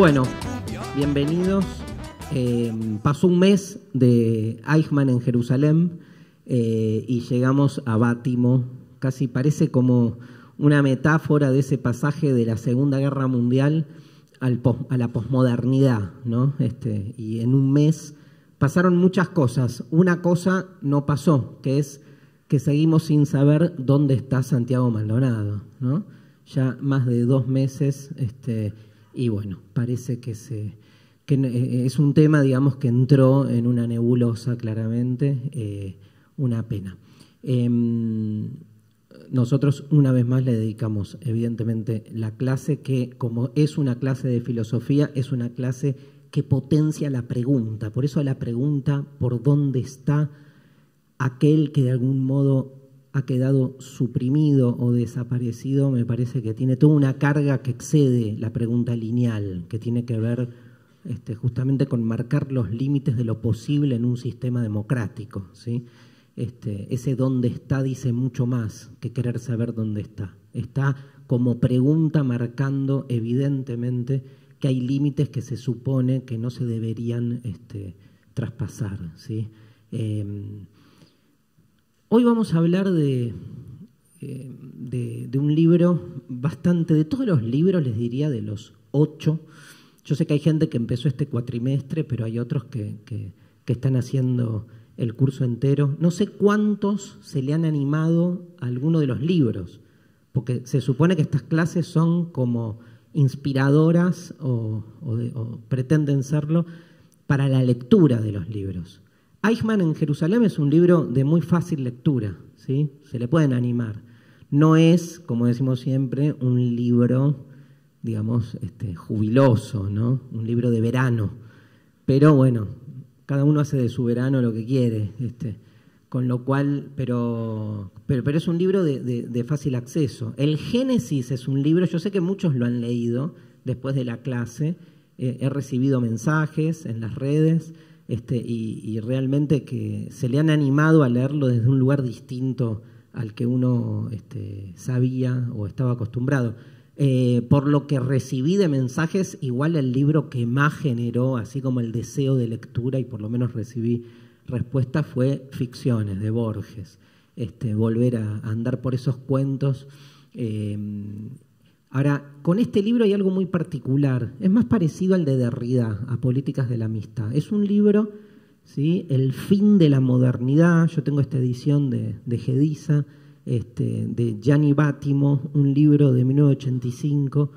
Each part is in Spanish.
Bueno, bienvenidos. Eh, pasó un mes de Eichmann en Jerusalén eh, y llegamos a Bátimo. Casi parece como una metáfora de ese pasaje de la Segunda Guerra Mundial a la posmodernidad, ¿no? Este, y en un mes pasaron muchas cosas. Una cosa no pasó, que es que seguimos sin saber dónde está Santiago Maldonado, ¿no? Ya más de dos meses este, y bueno, parece que, se, eh, es un tema, digamos, que entró en una nebulosa claramente, eh, una pena. Em, nosotros una vez más le dedicamos, evidentemente, la clase que, como es una clase de filosofía, es una clase que potencia la pregunta. Por eso la pregunta por dónde está aquel que de algún modo ha quedado suprimido o desaparecido, me parece que tiene toda una carga que excede la pregunta lineal, que tiene que ver este, justamente con marcar los límites de lo posible en un sistema democrático. ¿sí? Este, ese dónde está dice mucho más que querer saber dónde está. Está como pregunta marcando evidentemente que hay límites que se supone que no se deberían este, traspasar. ¿sí? Em, Hoy vamos a hablar eh, de, de, un libro bastante, de todos los libros, les diría, de los ocho. Yo sé que hay gente que empezó este cuatrimestre, pero hay otros que, están haciendo el curso entero. No sé cuántos se le han animado a alguno de los libros, porque se supone que estas clases son como inspiradoras o pretenden serlo para la lectura de los libros. Eichmann en Jerusalén es un libro de muy fácil lectura, ¿sí? se le pueden animar. No es, como decimos siempre, un libro, digamos, este, jubiloso, ¿no? un libro de verano. Pero bueno, cada uno hace de su verano lo que quiere. Este, con lo cual, pero, pero, pero es un libro de, fácil acceso. El Génesis es un libro, yo sé que muchos lo han leído después de la clase, eh, he recibido mensajes en las redes este, y, realmente que se le han animado a leerlo desde un lugar distinto al que uno este, sabía o estaba acostumbrado. Eh, por lo que recibí de mensajes, igual el libro que más generó, así como el deseo de lectura, y por lo menos recibí respuesta, fue Ficciones de Borges. Este, volver a andar por esos cuentos. Eh, Ahora, con este libro hay algo muy particular. Es más parecido al de Derrida, a Políticas de la Amistad. Es un libro, ¿sí? el fin de la modernidad. Yo tengo esta edición de, de este, de Gianni Bátimo, un libro de 1985,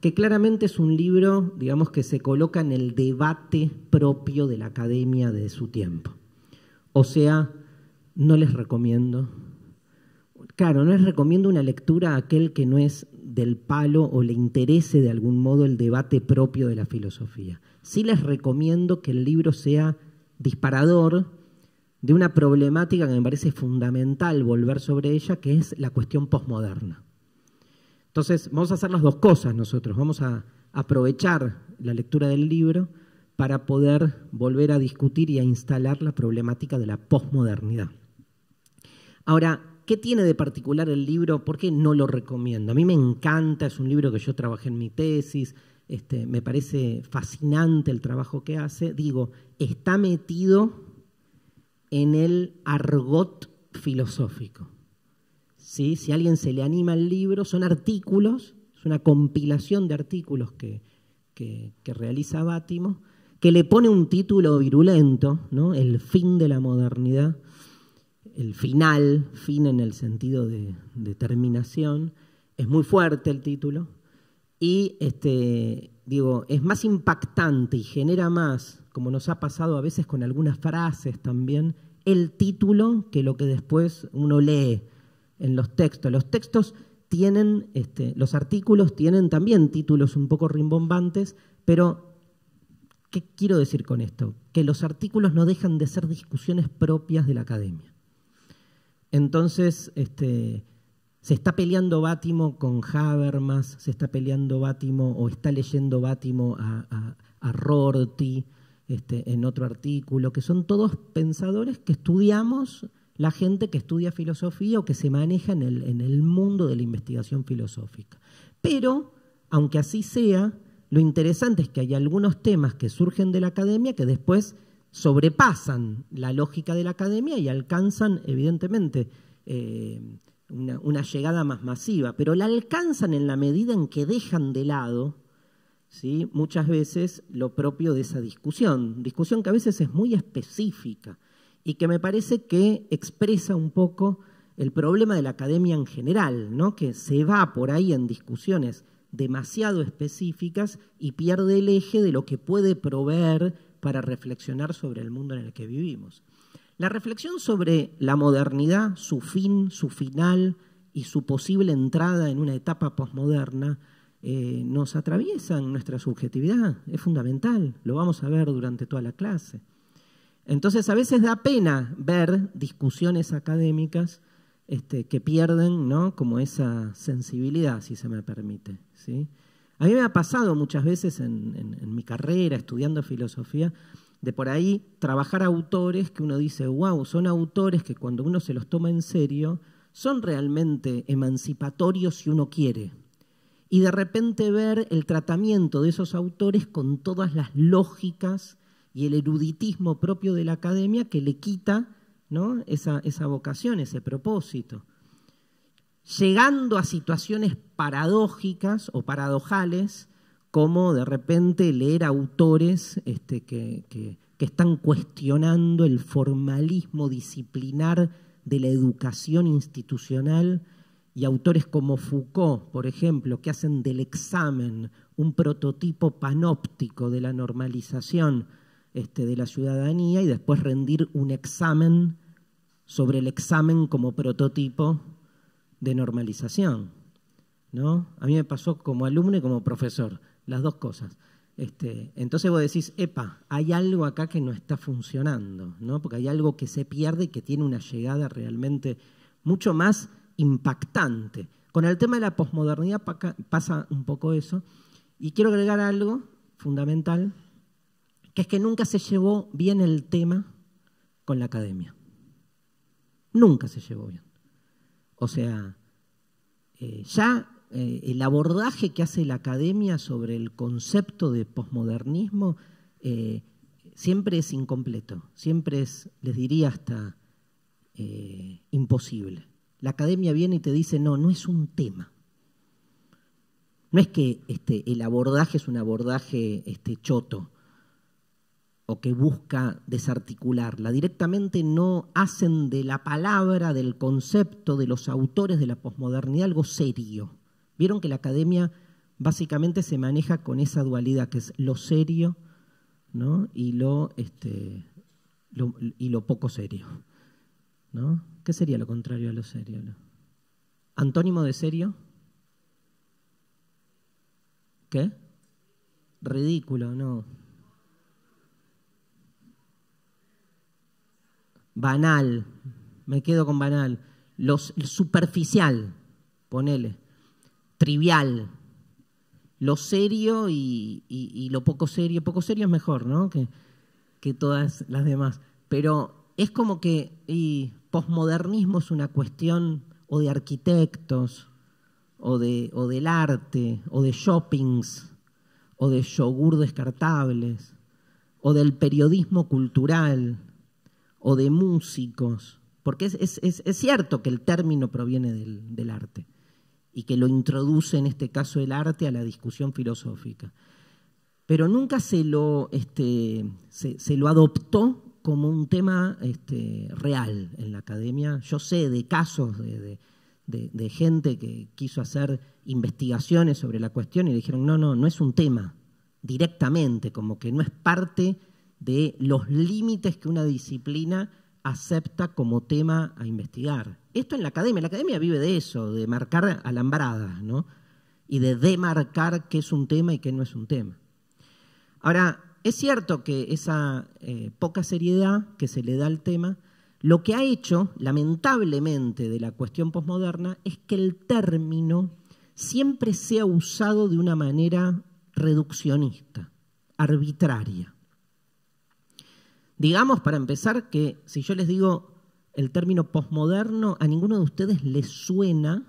que claramente es un libro, digamos, que se coloca en el debate propio de la academia de su tiempo. O sea, no les recomiendo. Claro, no les recomiendo una lectura a aquel que no es del palo o le interese de algún modo el debate propio de la filosofía. Sí les recomiendo que el libro sea disparador de una problemática que me parece fundamental volver sobre ella, que es la cuestión posmoderna. Entonces, vamos a hacer las dos cosas nosotros, vamos a aprovechar la lectura del libro para poder volver a discutir y a instalar la problemática de la posmodernidad. Ahora, ¿Qué tiene de particular el libro? ¿Por qué no lo recomiendo? A mí me encanta, es un libro que yo trabajé en mi tesis, este, me parece fascinante el trabajo que hace. Digo, está metido en el argot filosófico. ¿Sí? Si a alguien se le anima el libro, son artículos, es una compilación de artículos que, que, realiza Bátimo, que le pone un título virulento, ¿no? El fin de la modernidad el final, fin en el sentido de, terminación, es muy fuerte el título y este, digo, es más impactante y genera más, como nos ha pasado a veces con algunas frases también, el título que lo que después uno lee en los textos. Los textos tienen, este, los artículos tienen también títulos un poco rimbombantes, pero ¿qué quiero decir con esto? Que los artículos no dejan de ser discusiones propias de la academia. Entonces, este, se está peleando Bátimo con Habermas, se está peleando Bátimo o está leyendo Bátimo a, Rorty este, en otro artículo, que son todos pensadores que estudiamos la gente que estudia filosofía o que se maneja en el mundo de la investigación filosófica. Pero, aunque así sea, lo interesante es que hay algunos temas que surgen de la academia que después sobrepasan la lógica de la academia y alcanzan, evidentemente, eh, una, una, llegada más masiva, pero la alcanzan en la medida en que dejan de lado ¿sí? muchas veces lo propio de esa discusión, discusión que a veces es muy específica y que me parece que expresa un poco el problema de la academia en general, ¿no? que se va por ahí en discusiones demasiado específicas y pierde el eje de lo que puede proveer para reflexionar sobre el mundo en el que vivimos. La reflexión sobre la modernidad, su fin, su final y su posible entrada en una etapa posmoderna eh, nos nos en nuestra subjetividad, es fundamental, lo vamos a ver durante toda la clase. Entonces a veces da pena ver discusiones académicas este, que pierden ¿no? como esa sensibilidad, si se me permite. ¿sí? A mí me ha pasado muchas veces en, mi carrera estudiando filosofía de por ahí trabajar autores que uno dice, wow, son autores que cuando uno se los toma en serio, son realmente emancipatorios si uno quiere. Y de repente ver el tratamiento de esos autores con todas las lógicas y el eruditismo propio de la academia que le quita esa vocación, ese propósito llegando a situaciones paradójicas o paradojales, como de repente leer autores este, que, están cuestionando el formalismo disciplinar de la educación institucional y autores como Foucault, por ejemplo, que hacen del examen un prototipo panóptico de la normalización este, de la ciudadanía y después rendir un examen sobre el examen como prototipo de normalización. ¿no? A mí me pasó como alumno y como profesor, las dos cosas. Este, entonces vos decís, epa, hay algo acá que no está funcionando, ¿no? porque hay algo que se pierde y que tiene una llegada realmente mucho más impactante. Con el tema de la posmodernidad pasa un poco eso. Y quiero agregar algo fundamental, que es que nunca se llevó bien el tema con la academia. Nunca se llevó bien. O sea, eh, ya eh, el abordaje que hace la academia sobre el concepto de posmodernismo eh, siempre es incompleto, siempre es, les diría, hasta imposible. La academia viene y te dice, no, no es un tema. No es que este, el abordaje es un abordaje este, choto, o que busca desarticularla, directamente no hacen de la palabra, del concepto, de los autores de la posmodernidad algo serio. Vieron que la academia básicamente se maneja con esa dualidad que es lo serio ¿no? y, lo, este, y lo poco serio. ¿no? ¿Qué sería lo contrario a lo serio? ¿Antónimo de serio? ¿Qué? Ridículo, no. banal, me quedo con banal, lo superficial, ponele, trivial, lo serio y, y, lo poco serio. Poco serio es mejor, ¿no? Que, que todas las demás. Pero es como que y posmodernismo es una cuestión o de arquitectos, o, de, o del arte, o de shoppings, o de yogur descartables, o del periodismo cultural o de músicos, porque es, cierto que el término proviene del, arte y que lo introduce en este caso el arte a la discusión filosófica. Pero nunca se lo, este, se, lo adoptó como un tema este, real en la academia. Yo sé de casos de, de, gente que quiso hacer investigaciones sobre la cuestión y le dijeron, no, no, no es un tema directamente, como que no es parte de los límites que una disciplina acepta como tema a investigar. Esto en la academia, la academia vive de eso, de marcar alambradas, ¿no? Y de demarcar qué es un tema y qué no es un tema. Ahora, es cierto que esa eh, poca seriedad que se le da al tema, lo que ha hecho, lamentablemente, de la cuestión posmoderna es que el término siempre sea usado de una manera reduccionista, arbitraria. Digamos, para empezar, que si yo les digo el término posmoderno, a ninguno de ustedes les suena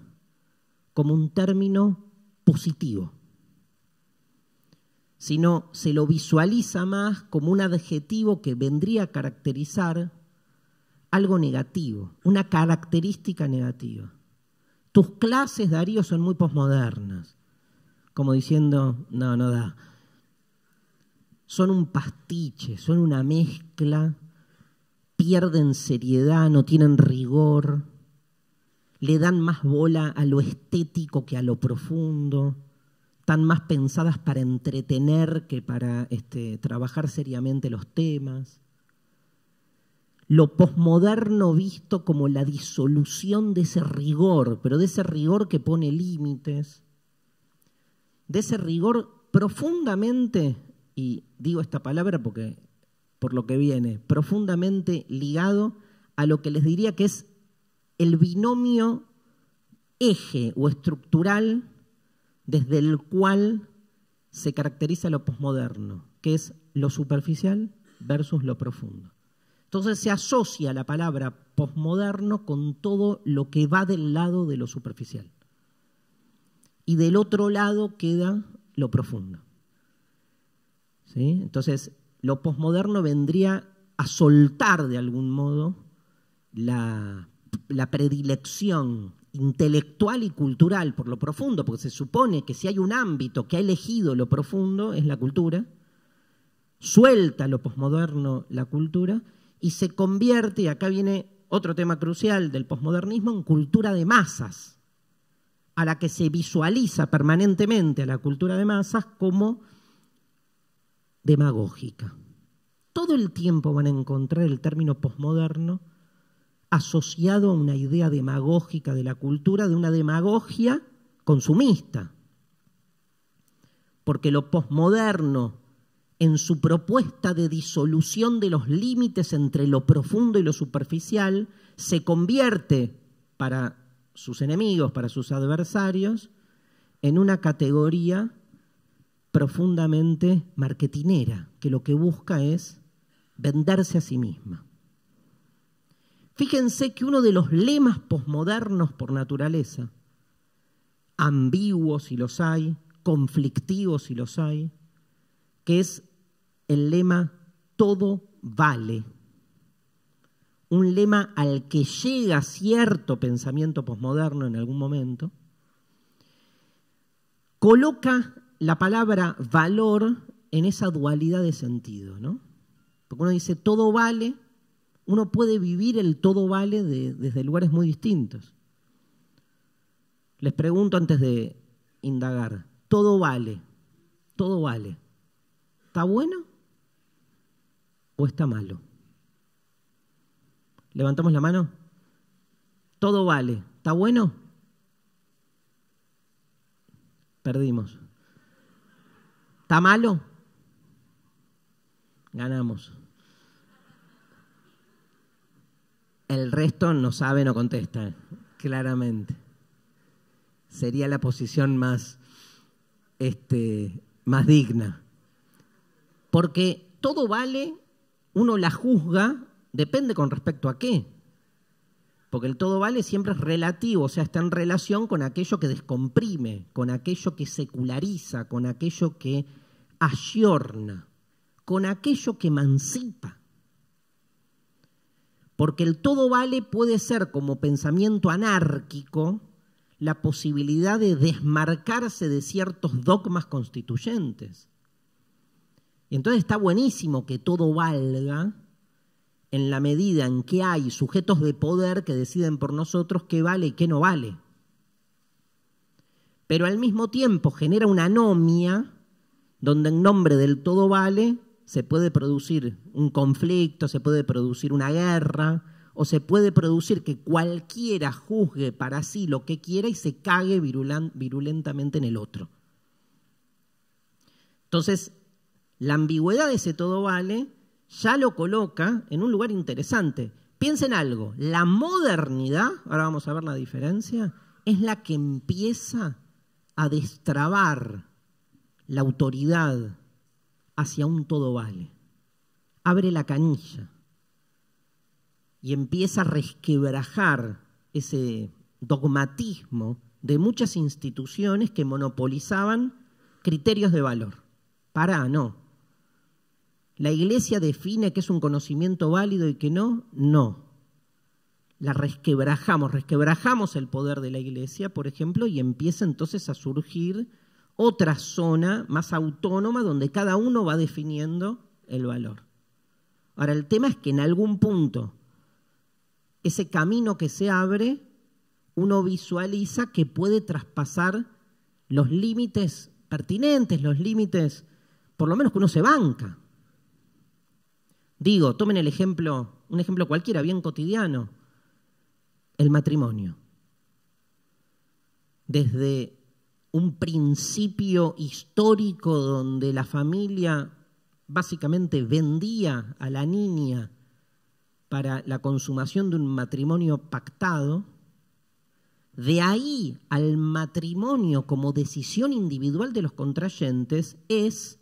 como un término positivo, sino se lo visualiza más como un adjetivo que vendría a caracterizar algo negativo, una característica negativa. Tus clases, Darío, son muy posmodernas, como diciendo, no, no da son un pastiche, son una mezcla, pierden seriedad, no tienen rigor, le dan más bola a lo estético que a lo profundo, están más pensadas para entretener que para este, trabajar seriamente los temas. Lo posmoderno visto como la disolución de ese rigor, pero de ese rigor que pone límites, de ese rigor profundamente y digo esta palabra porque por lo que viene, profundamente ligado a lo que les diría que es el binomio eje o estructural desde el cual se caracteriza lo posmoderno, que es lo superficial versus lo profundo. Entonces se asocia la palabra posmoderno con todo lo que va del lado de lo superficial. Y del otro lado queda lo profundo. Entonces, lo posmoderno vendría a soltar de algún modo la, la predilección intelectual y cultural por lo profundo, porque se supone que si hay un ámbito que ha elegido lo profundo es la cultura, suelta lo posmoderno la cultura y se convierte, y acá viene otro tema crucial del posmodernismo, en cultura de masas, a la que se visualiza permanentemente a la cultura de masas como demagógica. Todo el tiempo van a encontrar el término posmoderno asociado a una idea demagógica de la cultura, de una demagogia consumista. Porque lo posmoderno, en su propuesta de disolución de los límites entre lo profundo y lo superficial, se convierte para sus enemigos, para sus adversarios, en una categoría profundamente marketinera, que lo que busca es venderse a sí misma. Fíjense que uno de los lemas posmodernos por naturaleza, ambiguos si los hay, conflictivos si los hay, que es el lema todo vale. Un lema al que llega cierto pensamiento posmoderno en algún momento, coloca la palabra valor en esa dualidad de sentido, ¿no? Porque uno dice todo vale, uno puede vivir el todo vale desde lugares muy distintos. Les pregunto antes de indagar, todo vale, todo vale. ¿Está bueno o está malo? ¿Levantamos la mano? Todo vale, ¿está bueno? Perdimos. ¿Está malo? Ganamos. El resto no sabe, no contesta, claramente. Sería la posición más, este, más digna. Porque todo vale, uno la juzga, depende con respecto a qué. Porque el todo vale siempre es relativo, o sea, está en relación con aquello que descomprime, con aquello que seculariza, con aquello que ayorna, con aquello que emancipa. Porque el todo vale puede ser como pensamiento anárquico la posibilidad de desmarcarse de ciertos dogmas constituyentes. Y entonces está buenísimo que todo valga, en la medida en que hay sujetos de poder que deciden por nosotros qué vale y qué no vale. Pero al mismo tiempo genera una anomia donde en nombre del todo vale se puede producir un conflicto, se puede producir una guerra, o se puede producir que cualquiera juzgue para sí lo que quiera y se cague virulentamente en el otro. Entonces, la ambigüedad de ese todo vale ya lo coloca en un lugar interesante. Piensen algo, la modernidad, ahora vamos a ver la diferencia, es la que empieza a destrabar la autoridad hacia un todo vale. Abre la canilla y empieza a resquebrajar ese dogmatismo de muchas instituciones que monopolizaban criterios de valor. Para, no, ¿La iglesia define que es un conocimiento válido y que no? No. La resquebrajamos, resquebrajamos el poder de la iglesia, por ejemplo, y empieza entonces a surgir otra zona más autónoma donde cada uno va definiendo el valor. Ahora, el tema es que en algún punto ese camino que se abre, uno visualiza que puede traspasar los límites pertinentes, los límites, por lo menos que uno se banca. Digo, tomen el ejemplo, un ejemplo cualquiera, bien cotidiano, el matrimonio. Desde un principio histórico donde la familia básicamente vendía a la niña para la consumación de un matrimonio pactado, de ahí al matrimonio como decisión individual de los contrayentes es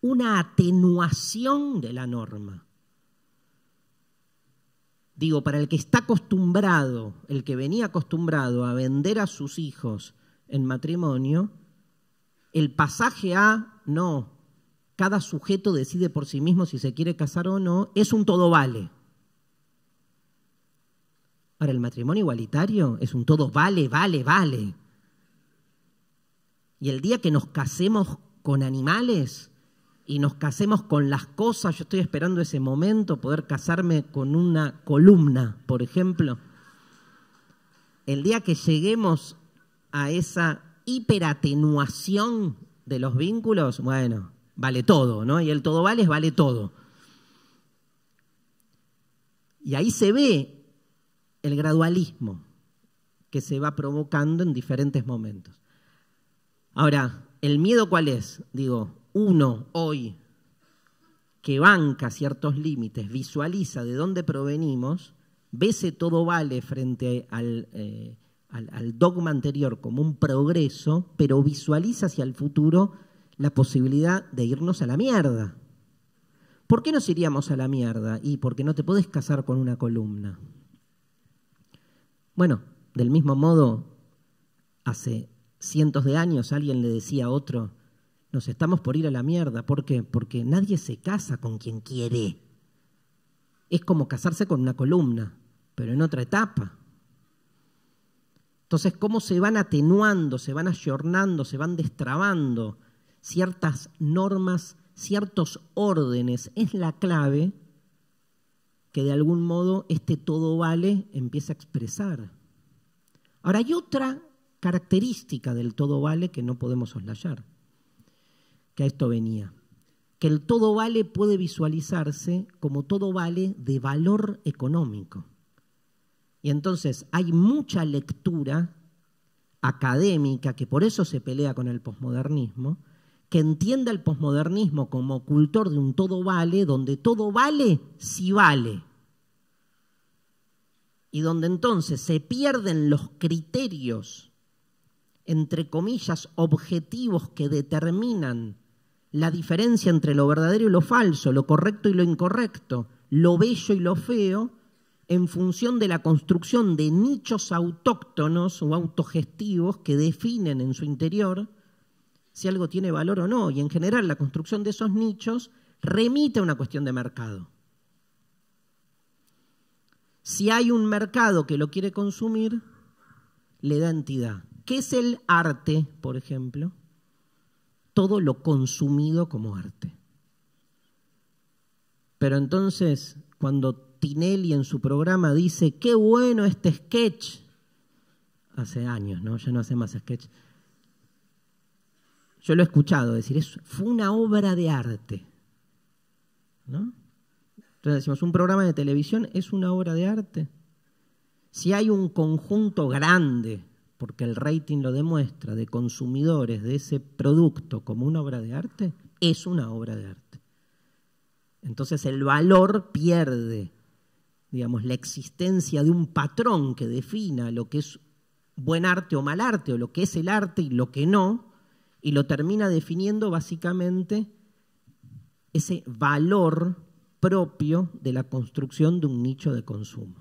una atenuación de la norma. Digo, para el que está acostumbrado, el que venía acostumbrado a vender a sus hijos en matrimonio, el pasaje a no, cada sujeto decide por sí mismo si se quiere casar o no, es un todo vale. Para el matrimonio igualitario es un todo vale, vale, vale. Y el día que nos casemos con animales, y nos casemos con las cosas. Yo estoy esperando ese momento, poder casarme con una columna, por ejemplo. El día que lleguemos a esa hiperatenuación de los vínculos, bueno, vale todo, ¿no? Y el todo vale es vale todo. Y ahí se ve el gradualismo que se va provocando en diferentes momentos. Ahora, ¿el miedo cuál es? Digo, uno hoy que banca ciertos límites, visualiza de dónde provenimos, ve todo vale frente eh, al, al dogma anterior como un progreso, pero visualiza hacia el futuro la posibilidad de irnos a la mierda. ¿Por qué nos iríamos a la mierda? Y porque no te puedes casar con una columna. Bueno, del mismo modo, hace cientos de años alguien le decía a otro, nos estamos por ir a la mierda. ¿Por qué? Porque nadie se casa con quien quiere. Es como casarse con una columna, pero en otra etapa. Entonces, ¿cómo se van atenuando, se van ayornando, se van destrabando ciertas normas, ciertos órdenes? Es la clave que de algún modo este todo vale empieza a expresar. Ahora, hay otra característica del todo vale que no podemos soslayar que a esto venía. Que el todo vale puede visualizarse como todo vale de valor económico. Y entonces hay mucha lectura académica, que por eso se pelea con el posmodernismo, que entienda el posmodernismo como ocultor de un todo vale, donde todo vale si vale. Y donde entonces se pierden los criterios, entre comillas, objetivos que determinan la diferencia entre lo verdadero y lo falso, lo correcto y lo incorrecto, lo bello y lo feo, en función de la construcción de nichos autóctonos o autogestivos que definen en su interior si algo tiene valor o no. Y en general la construcción de esos nichos remite a una cuestión de mercado. Si hay un mercado que lo quiere consumir, le da entidad. ¿Qué es el arte, por ejemplo? todo lo consumido como arte. Pero entonces, cuando Tinelli en su programa dice, qué bueno este sketch, hace años, ¿no? Ya no hace más sketch. Yo lo he escuchado decir, es, fue una obra de arte. ¿No? Entonces decimos, un programa de televisión es una obra de arte. Si hay un conjunto grande porque el rating lo demuestra, de consumidores de ese producto como una obra de arte, es una obra de arte. Entonces el valor pierde, digamos, la existencia de un patrón que defina lo que es buen arte o mal arte, o lo que es el arte y lo que no, y lo termina definiendo básicamente ese valor propio de la construcción de un nicho de consumo.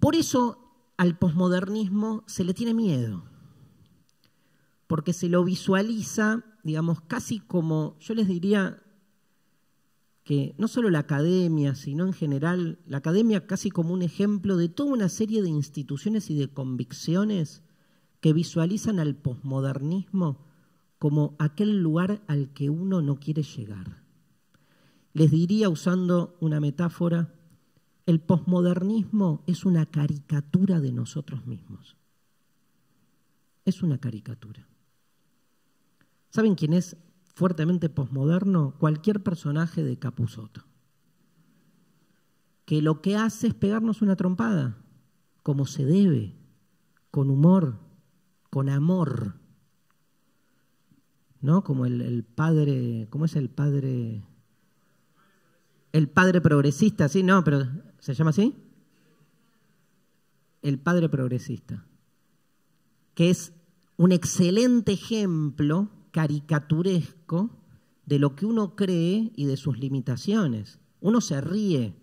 Por eso al posmodernismo se le tiene miedo, porque se lo visualiza, digamos, casi como, yo les diría que no solo la academia, sino en general, la academia casi como un ejemplo de toda una serie de instituciones y de convicciones que visualizan al posmodernismo como aquel lugar al que uno no quiere llegar. Les diría, usando una metáfora, el posmodernismo es una caricatura de nosotros mismos. Es una caricatura. ¿Saben quién es fuertemente posmoderno? Cualquier personaje de Capuzoto. Que lo que hace es pegarnos una trompada, como se debe, con humor, con amor. ¿No? Como el, el padre, ¿cómo es el padre? El padre progresista, sí, no, pero ¿Se llama así? El padre progresista, que es un excelente ejemplo caricaturesco de lo que uno cree y de sus limitaciones. Uno se ríe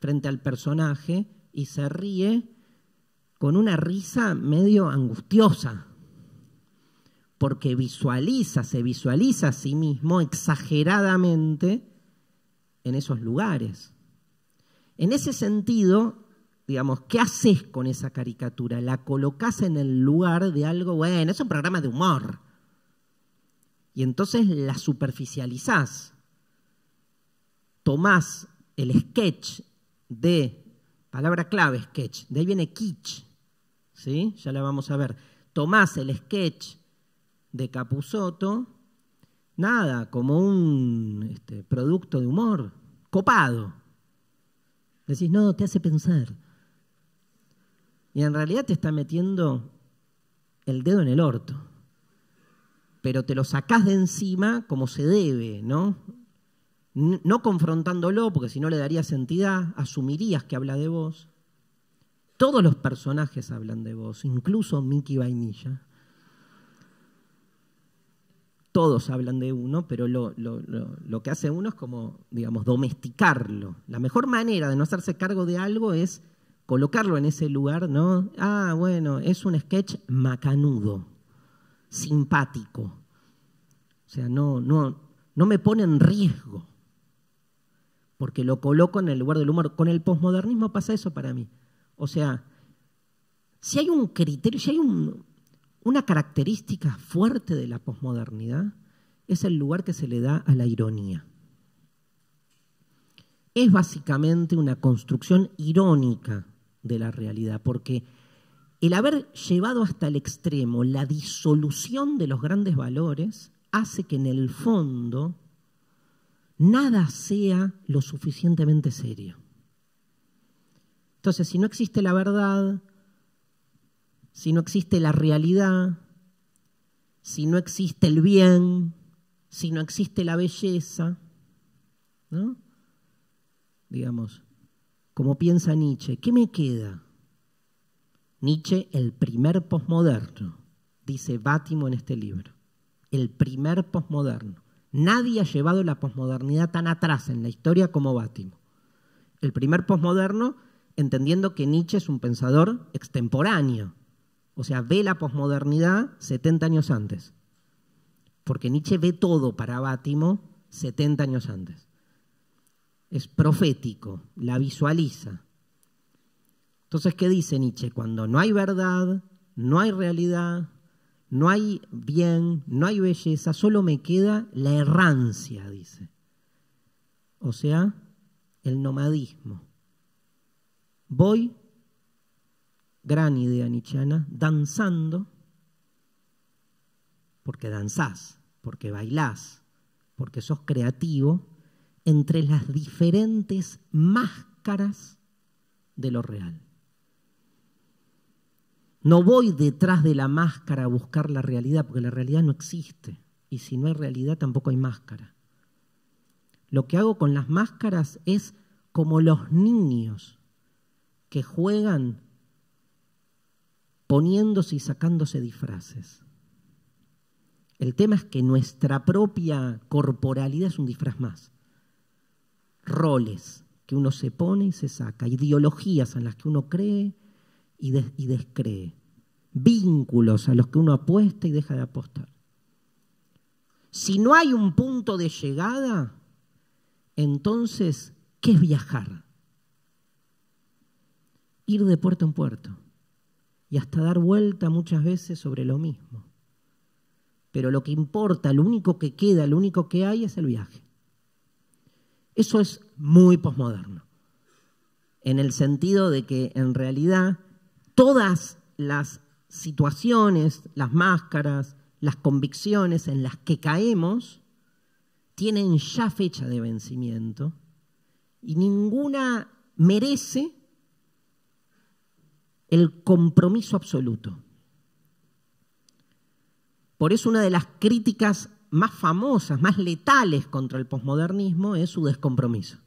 frente al personaje y se ríe con una risa medio angustiosa, porque visualiza, se visualiza a sí mismo exageradamente en esos lugares. En ese sentido, digamos, ¿qué haces con esa caricatura? La colocas en el lugar de algo, bueno, es un programa de humor. Y entonces la superficializás. Tomás el sketch de, palabra clave sketch, de ahí viene kitsch, ¿sí? Ya la vamos a ver. Tomás el sketch de Capusoto, nada, como un este, producto de humor, copado, Decís, no, te hace pensar. Y en realidad te está metiendo el dedo en el orto. Pero te lo sacás de encima como se debe, ¿no? No confrontándolo, porque si no le darías entidad, asumirías que habla de vos. Todos los personajes hablan de vos, incluso Mickey Vainilla todos hablan de uno, pero lo, que hace uno es como, digamos, domesticarlo. La mejor manera de no hacerse cargo de algo es colocarlo en ese lugar, ¿no? Ah, bueno, es un sketch macanudo, simpático. O sea, no, no, no me pone en riesgo, porque lo coloco en el lugar del humor. Con el posmodernismo pasa eso para mí. O sea, si hay un criterio, si hay un, una característica fuerte de la posmodernidad es el lugar que se le da a la ironía. Es básicamente una construcción irónica de la realidad, porque el haber llevado hasta el extremo la disolución de los grandes valores hace que en el fondo nada sea lo suficientemente serio. Entonces, si no existe la verdad, si no existe la realidad, si no existe el bien, si no existe la belleza, ¿no? Digamos, como piensa Nietzsche, ¿qué me queda? Nietzsche, el primer posmoderno, dice Bátimo en este libro, el primer posmoderno. Nadie ha llevado la posmodernidad tan atrás en la historia como Bátimo. El primer posmoderno, entendiendo que Nietzsche es un pensador extemporáneo, o sea, ve la posmodernidad 70 años antes. Porque Nietzsche ve todo para Bátimo 70 años antes. Es profético, la visualiza. Entonces, ¿qué dice Nietzsche? Cuando no hay verdad, no hay realidad, no hay bien, no hay belleza, solo me queda la errancia, dice. O sea, el nomadismo. Voy gran idea nichana danzando, porque danzás, porque bailás, porque sos creativo, entre las diferentes máscaras de lo real. No voy detrás de la máscara a buscar la realidad, porque la realidad no existe. Y si no hay realidad, tampoco hay máscara. Lo que hago con las máscaras es como los niños que juegan poniéndose y sacándose disfraces. El tema es que nuestra propia corporalidad es un disfraz más. Roles que uno se pone y se saca, ideologías en las que uno cree y, descree, vínculos a los que uno apuesta y deja de apostar. Si no hay un punto de llegada, entonces, ¿qué es viajar? Ir de puerto en puerto y hasta dar vuelta muchas veces sobre lo mismo. Pero lo que importa, lo único que queda, lo único que hay es el viaje. Eso es muy posmoderno, en el sentido de que en realidad todas las situaciones, las máscaras, las convicciones en las que caemos, tienen ya fecha de vencimiento y ninguna merece el compromiso absoluto. Por eso una de las críticas más famosas, más letales contra el posmodernismo es su descompromiso.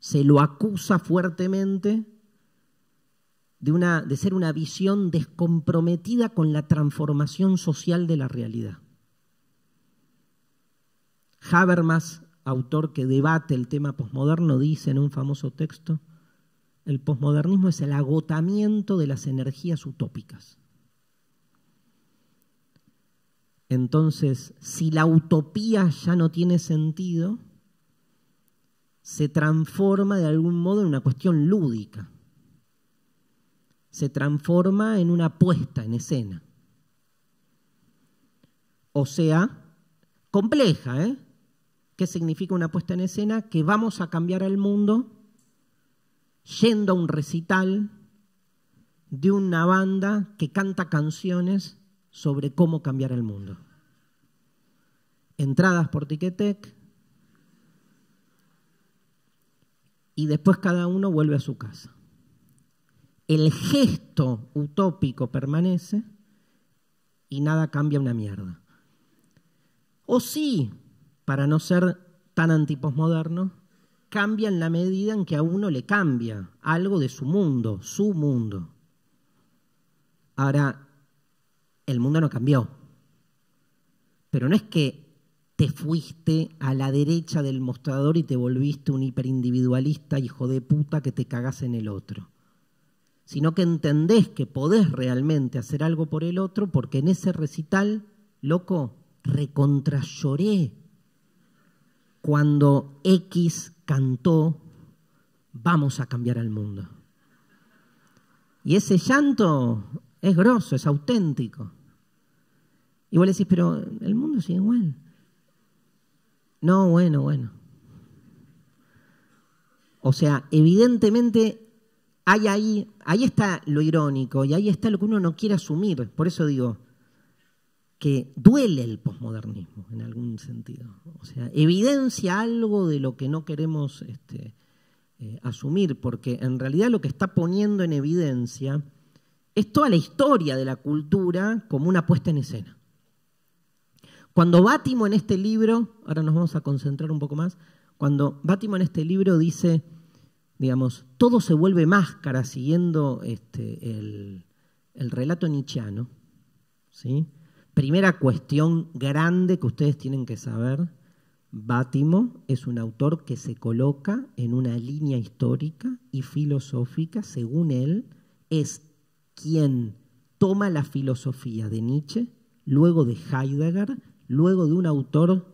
Se lo acusa fuertemente de, una, de ser una visión descomprometida con la transformación social de la realidad. Habermas, autor que debate el tema posmoderno, dice en un famoso texto, el posmodernismo es el agotamiento de las energías utópicas. Entonces, si la utopía ya no tiene sentido, se transforma de algún modo en una cuestión lúdica. Se transforma en una puesta en escena. O sea, compleja, ¿eh? ¿Qué significa una puesta en escena? Que vamos a cambiar el mundo yendo a un recital de una banda que canta canciones sobre cómo cambiar el mundo. Entradas por Tiquetec y después cada uno vuelve a su casa. El gesto utópico permanece y nada cambia una mierda. O sí, para no ser tan antiposmoderno, cambia en la medida en que a uno le cambia algo de su mundo, su mundo. Ahora, el mundo no cambió. Pero no es que te fuiste a la derecha del mostrador y te volviste un hiperindividualista, hijo de puta, que te cagas en el otro. Sino que entendés que podés realmente hacer algo por el otro porque en ese recital, loco, recontrayoré cuando X cantó, vamos a cambiar al mundo. Y ese llanto es grosso, es auténtico. Y vos le decís, pero el mundo sigue igual. No, bueno, bueno. O sea, evidentemente hay ahí, ahí está lo irónico y ahí está lo que uno no quiere asumir. Por eso digo, que duele el posmodernismo en algún sentido. O sea, evidencia algo de lo que no queremos este, eh, asumir, porque en realidad lo que está poniendo en evidencia es toda la historia de la cultura como una puesta en escena. Cuando Bátimo en este libro, ahora nos vamos a concentrar un poco más, cuando Bátimo en este libro dice, digamos, todo se vuelve máscara siguiendo este, el, relato nichiano, ¿sí? primera cuestión grande que ustedes tienen que saber, Bátimo es un autor que se coloca en una línea histórica y filosófica, según él, es quien toma la filosofía de Nietzsche, luego de Heidegger, luego de un autor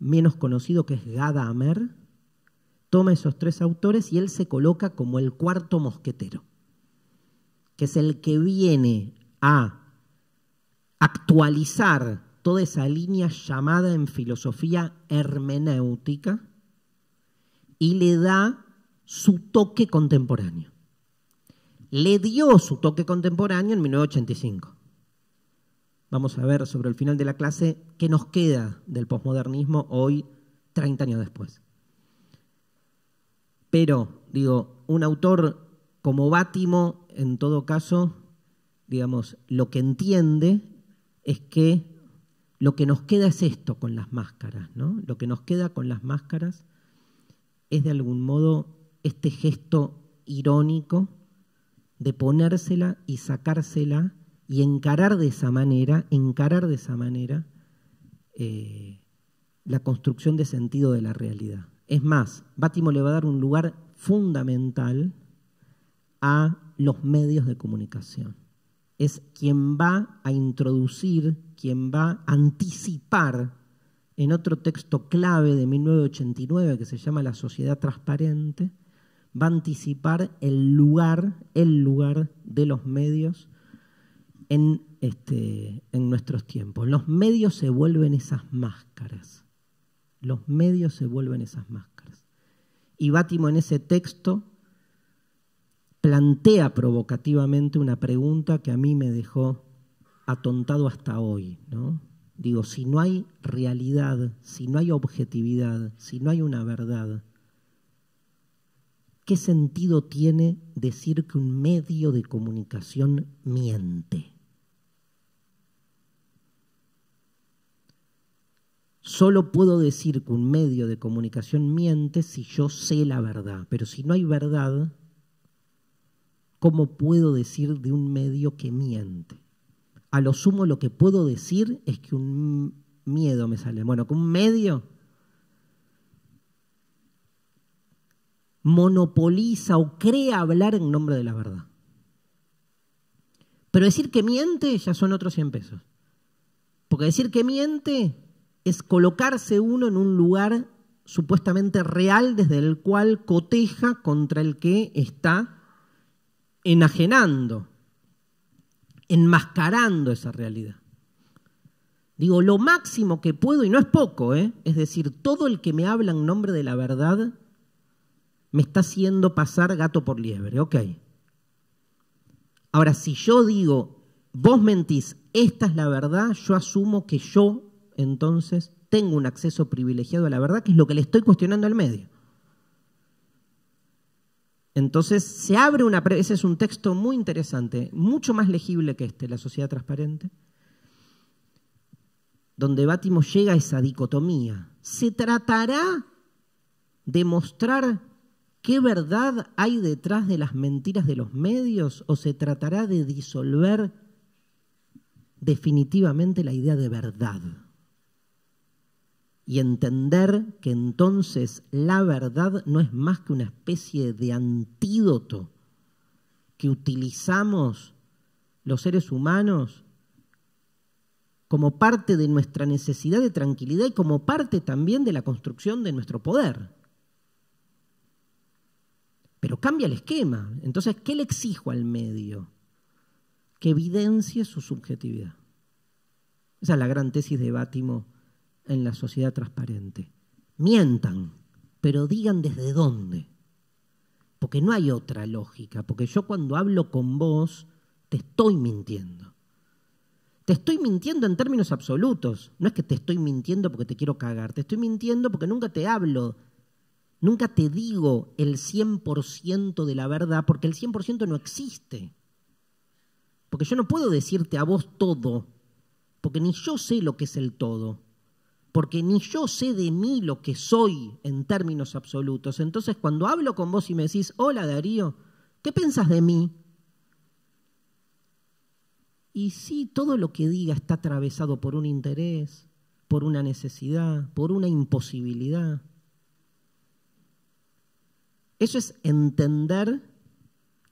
menos conocido que es Gadamer, toma esos tres autores y él se coloca como el cuarto mosquetero, que es el que viene a actualizar toda esa línea llamada en filosofía hermenéutica y le da su toque contemporáneo. Le dio su toque contemporáneo en 1985. Vamos a ver sobre el final de la clase qué nos queda del posmodernismo hoy, 30 años después. Pero, digo, un autor como Bátimo, en todo caso, digamos, lo que entiende es que lo que nos queda es esto con las máscaras, ¿no? Lo que nos queda con las máscaras es de algún modo este gesto irónico de ponérsela y sacársela y encarar de esa manera, encarar de esa manera eh, la construcción de sentido de la realidad. Es más, Bátimo le va a dar un lugar fundamental a los medios de comunicación es quien va a introducir, quien va a anticipar en otro texto clave de 1989 que se llama La sociedad transparente, va a anticipar el lugar, el lugar de los medios en, este, en nuestros tiempos. Los medios se vuelven esas máscaras. Los medios se vuelven esas máscaras. Y Bátimo en ese texto plantea provocativamente una pregunta que a mí me dejó atontado hasta hoy. Digo, si no hay realidad, si no hay objetividad, si no hay una verdad, ¿qué sentido tiene decir que un medio de comunicación miente? Solo puedo decir que un medio de comunicación miente si yo sé la verdad, pero si no hay verdad, ¿Cómo puedo decir de un medio que miente? A lo sumo lo que puedo decir es que un miedo me sale. Bueno, que un medio monopoliza o crea hablar en nombre de la verdad. Pero decir que miente ya son otros 100 pesos. Porque decir que miente es colocarse uno en un lugar supuestamente real desde el cual coteja contra el que está enajenando, enmascarando esa realidad. Digo, lo máximo que puedo, y no es poco, ¿eh? es decir, todo el que me habla en nombre de la verdad me está haciendo pasar gato por liebre, ok. Ahora, si yo digo, vos mentís, esta es la verdad, yo asumo que yo entonces tengo un acceso privilegiado a la verdad, que es lo que le estoy cuestionando al medio. Entonces se abre una... Ese es un texto muy interesante, mucho más legible que este, La sociedad transparente, donde Bátimo llega a esa dicotomía. Se tratará de mostrar qué verdad hay detrás de las mentiras de los medios o se tratará de disolver definitivamente la idea de verdad y entender que entonces la verdad no es más que una especie de antídoto que utilizamos los seres humanos como parte de nuestra necesidad de tranquilidad y como parte también de la construcción de nuestro poder. Pero cambia el esquema. Entonces, ¿qué le exijo al medio? Que evidencie su subjetividad. Esa es la gran tesis de Bátimo en la sociedad transparente. Mientan, pero digan desde dónde. Porque no hay otra lógica, porque yo cuando hablo con vos te estoy mintiendo. Te estoy mintiendo en términos absolutos. No es que te estoy mintiendo porque te quiero cagar, te estoy mintiendo porque nunca te hablo. Nunca te digo el 100% de la verdad porque el 100% no existe. Porque yo no puedo decirte a vos todo, porque ni yo sé lo que es el todo porque ni yo sé de mí lo que soy en términos absolutos. Entonces, cuando hablo con vos y me decís, hola Darío, ¿qué pensás de mí? Y sí, todo lo que diga está atravesado por un interés, por una necesidad, por una imposibilidad. Eso es entender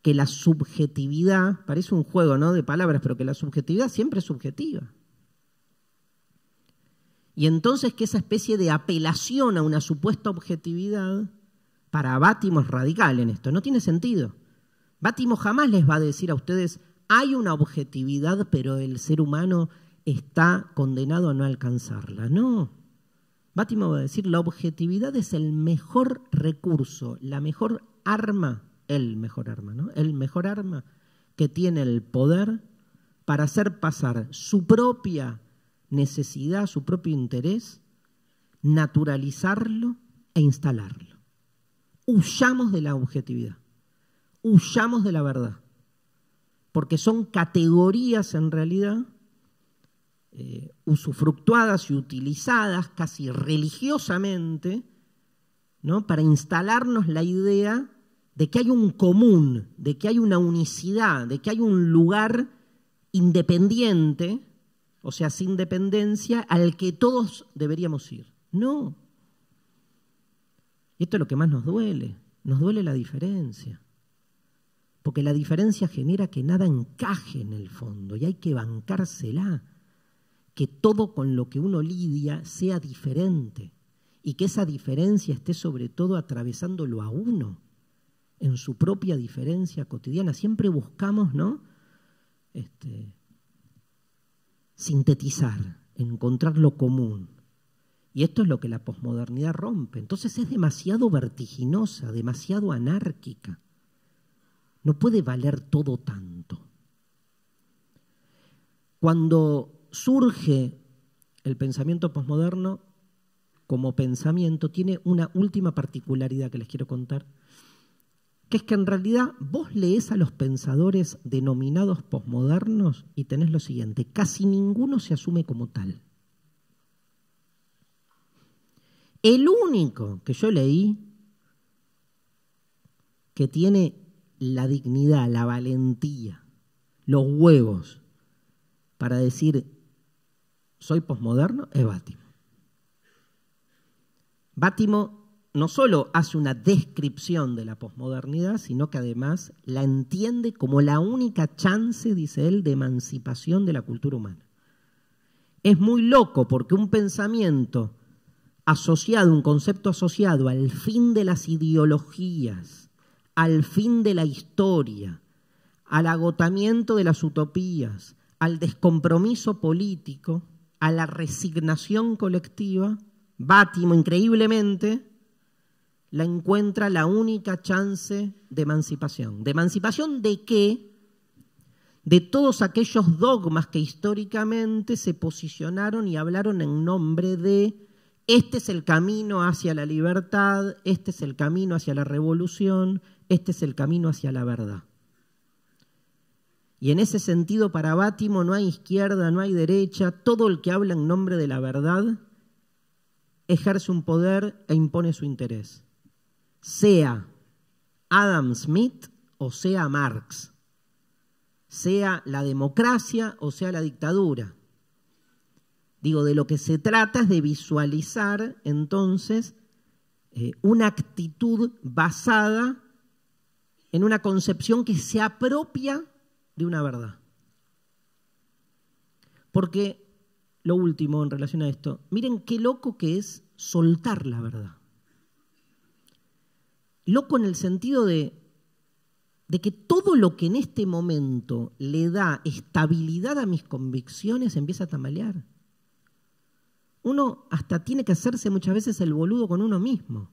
que la subjetividad, parece un juego ¿no? de palabras, pero que la subjetividad siempre es subjetiva. Y entonces que esa especie de apelación a una supuesta objetividad para Bátimo es radical en esto, no tiene sentido. Bátimo jamás les va a decir a ustedes, hay una objetividad, pero el ser humano está condenado a no alcanzarla. No. Bátimo va a decir, la objetividad es el mejor recurso, la mejor arma, el mejor arma, ¿no? El mejor arma que tiene el poder para hacer pasar su propia necesidad, su propio interés, naturalizarlo e instalarlo. Huyamos de la objetividad, huyamos de la verdad, porque son categorías en realidad eh, usufructuadas y utilizadas casi religiosamente ¿no? para instalarnos la idea de que hay un común, de que hay una unicidad, de que hay un lugar independiente o sea, sin dependencia, al que todos deberíamos ir. No. Y esto es lo que más nos duele, nos duele la diferencia. Porque la diferencia genera que nada encaje en el fondo y hay que bancársela, que todo con lo que uno lidia sea diferente y que esa diferencia esté sobre todo atravesándolo a uno en su propia diferencia cotidiana. Siempre buscamos, ¿no? Este, sintetizar, encontrar lo común. Y esto es lo que la posmodernidad rompe. Entonces es demasiado vertiginosa, demasiado anárquica. No puede valer todo tanto. Cuando surge el pensamiento posmoderno como pensamiento, tiene una última particularidad que les quiero contar, es que en realidad vos lees a los pensadores denominados posmodernos y tenés lo siguiente, casi ninguno se asume como tal. El único que yo leí que tiene la dignidad, la valentía, los huevos para decir soy posmoderno es Bátimo. Bátimo no solo hace una descripción de la posmodernidad, sino que además la entiende como la única chance, dice él, de emancipación de la cultura humana. Es muy loco porque un pensamiento asociado, un concepto asociado al fin de las ideologías, al fin de la historia, al agotamiento de las utopías, al descompromiso político, a la resignación colectiva, Bátimo increíblemente la encuentra la única chance de emancipación. ¿De emancipación de qué? De todos aquellos dogmas que históricamente se posicionaron y hablaron en nombre de este es el camino hacia la libertad, este es el camino hacia la revolución, este es el camino hacia la verdad. Y en ese sentido, para Bátimo no hay izquierda, no hay derecha, todo el que habla en nombre de la verdad ejerce un poder e impone su interés sea Adam Smith o sea Marx, sea la democracia o sea la dictadura. Digo, de lo que se trata es de visualizar entonces eh, una actitud basada en una concepción que se apropia de una verdad. Porque, lo último en relación a esto, miren qué loco que es soltar la verdad. Loco en el sentido de, de que todo lo que en este momento le da estabilidad a mis convicciones empieza a tambalear. Uno hasta tiene que hacerse muchas veces el boludo con uno mismo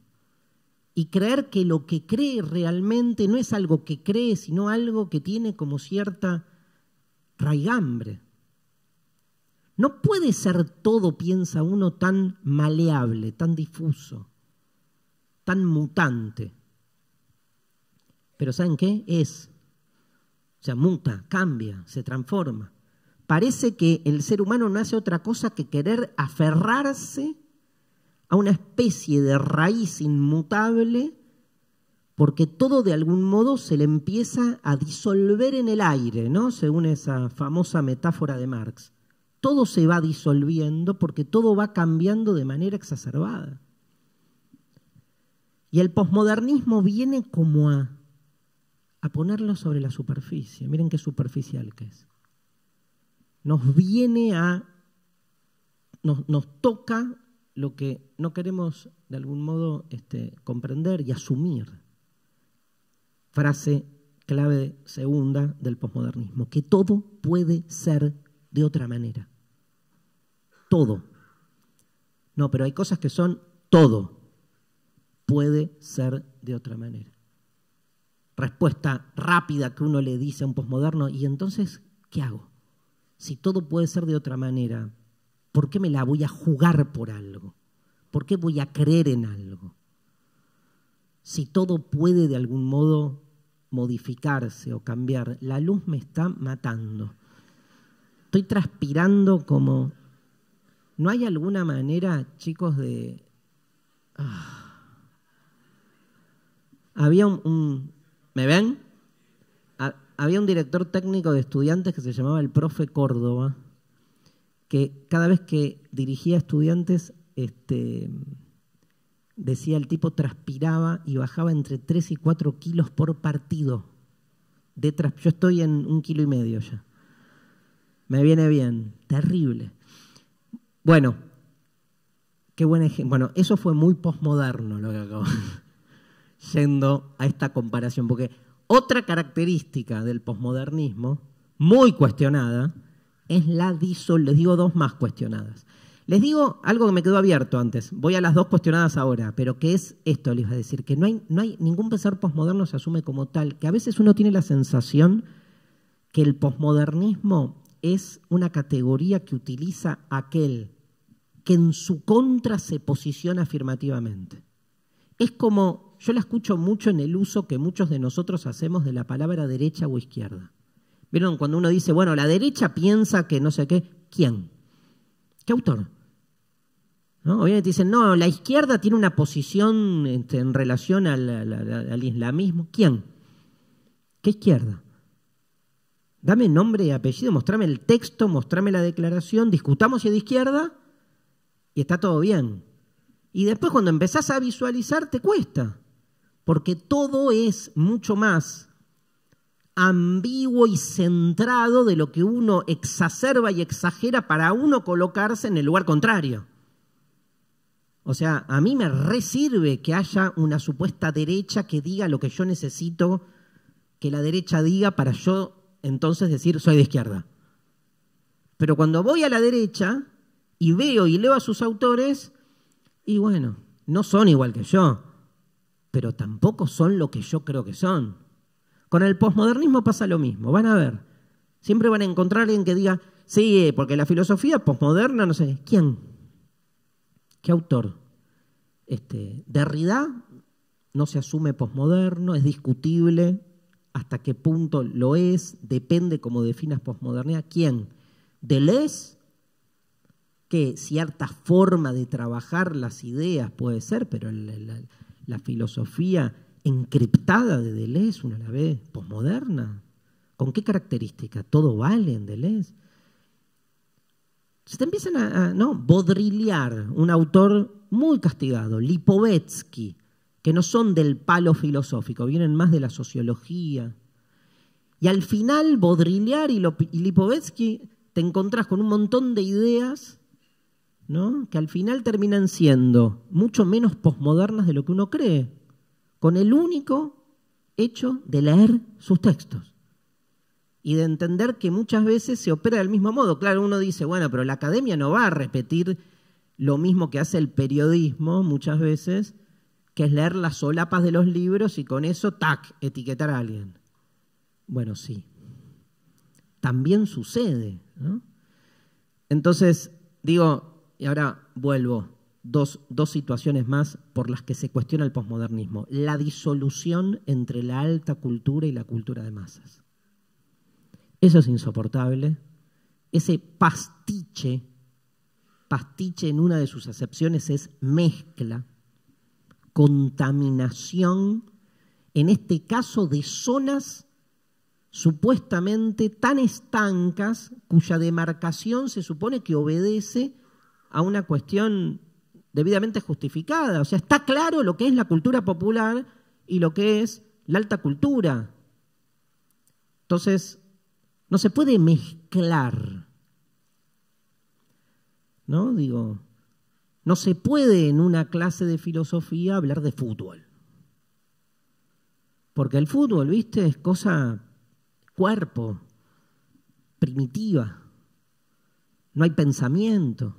y creer que lo que cree realmente no es algo que cree, sino algo que tiene como cierta raigambre. No puede ser todo, piensa uno, tan maleable, tan difuso, tan mutante. Pero ¿saben qué? Es. O sea, muta, cambia, se transforma. Parece que el ser humano no hace otra cosa que querer aferrarse a una especie de raíz inmutable porque todo de algún modo se le empieza a disolver en el aire, ¿no? Según esa famosa metáfora de Marx. Todo se va disolviendo porque todo va cambiando de manera exacerbada. Y el posmodernismo viene como a a ponerlo sobre la superficie. Miren qué superficial que es. Nos viene a, nos, toca lo que no queremos de algún modo este, comprender y asumir. Frase clave segunda del posmodernismo, que todo puede ser de otra manera. Todo. No, pero hay cosas que son todo puede ser de otra manera respuesta rápida que uno le dice a un posmoderno, y entonces, ¿qué hago? Si todo puede ser de otra manera, ¿por qué me la voy a jugar por algo? ¿Por qué voy a creer en algo? Si todo puede de algún modo modificarse o cambiar, la luz me está matando. Estoy transpirando como... ¿No hay alguna manera, chicos, de... Ah, había un, ¿Me ven? había un director técnico de estudiantes que se llamaba el profe Córdoba, que cada vez que dirigía estudiantes, este, decía el tipo transpiraba y bajaba entre 3 y 4 kilos por partido. De yo estoy en un kilo y medio ya. Me viene bien, terrible. Bueno, qué buen ejemplo. Bueno, eso fue muy posmoderno lo que acabó yendo a esta comparación, porque otra característica del posmodernismo, muy cuestionada, es la disolución. Les digo dos más cuestionadas. Les digo algo que me quedó abierto antes, voy a las dos cuestionadas ahora, pero que es esto, les voy a decir, que no hay, ningún pensar posmoderno se asume como tal, que a veces uno tiene la sensación que el posmodernismo es una categoría que utiliza aquel que en su contra se posiciona afirmativamente. Es como yo la escucho mucho en el uso que muchos de nosotros hacemos de la palabra derecha o izquierda. ¿Vieron? Cuando uno dice, bueno, la derecha piensa que no sé qué, ¿quién? ¿Qué autor? ¿No? Obviamente dicen, no, la izquierda tiene una posición este, en relación al, al islamismo. ¿Quién? ¿Qué izquierda? Dame nombre y apellido, mostrame el texto, mostrame la declaración, discutamos si es de izquierda y está todo bien. Y después cuando empezás a visualizar te cuesta porque todo es mucho más ambiguo y centrado de lo que uno exacerba y exagera para uno colocarse en el lugar contrario. O sea, a mí me resirve que haya una supuesta derecha que diga lo que yo necesito que la derecha diga para yo entonces decir soy de izquierda. Pero cuando voy a la derecha y veo y leo a sus autores, y bueno, no son igual que yo pero tampoco son lo que yo creo que son. Con el posmodernismo pasa lo mismo, van a ver. Siempre van a encontrar alguien que diga, sí, eh, porque la filosofía posmoderna, no sé, ¿quién? ¿Qué autor? Este, Derrida no se asume posmoderno, es discutible hasta qué punto lo es, depende cómo definas posmodernidad. ¿Quién? Deleuze, que cierta forma de trabajar las ideas puede ser, pero el la filosofía encriptada de Deleuze, una la vez posmoderna. ¿Con qué característica? Todo vale en Deleuze. Se te empiezan a, ¿no? Bodrillar un autor muy castigado, Lipovetsky, que no son del palo filosófico, vienen más de la sociología. Y al final, Bodrillar y, y Lipovetsky, te encontrás con un montón de ideas que al final terminan siendo mucho menos posmodernas de lo que uno cree, con el único hecho de leer sus textos y de entender que muchas veces se opera del mismo modo. Claro, uno dice, bueno, pero la academia no va a repetir lo mismo que hace el periodismo muchas veces, que es leer las solapas de los libros y con eso, tac, etiquetar a alguien. Bueno, sí. También sucede. Entonces, digo, y ahora vuelvo, dos, dos situaciones más por las que se cuestiona el posmodernismo. La disolución entre la alta cultura y la cultura de masas. Eso es insoportable. Ese pastiche, pastiche en una de sus acepciones es mezcla, contaminación, en este caso de zonas supuestamente tan estancas cuya demarcación se supone que obedece a una cuestión debidamente justificada. O sea, está claro lo que es la cultura popular y lo que es la alta cultura. Entonces, no se puede mezclar. ¿No? Digo, no se puede en una clase de filosofía hablar de fútbol. Porque el fútbol, viste, es cosa cuerpo, primitiva. No hay pensamiento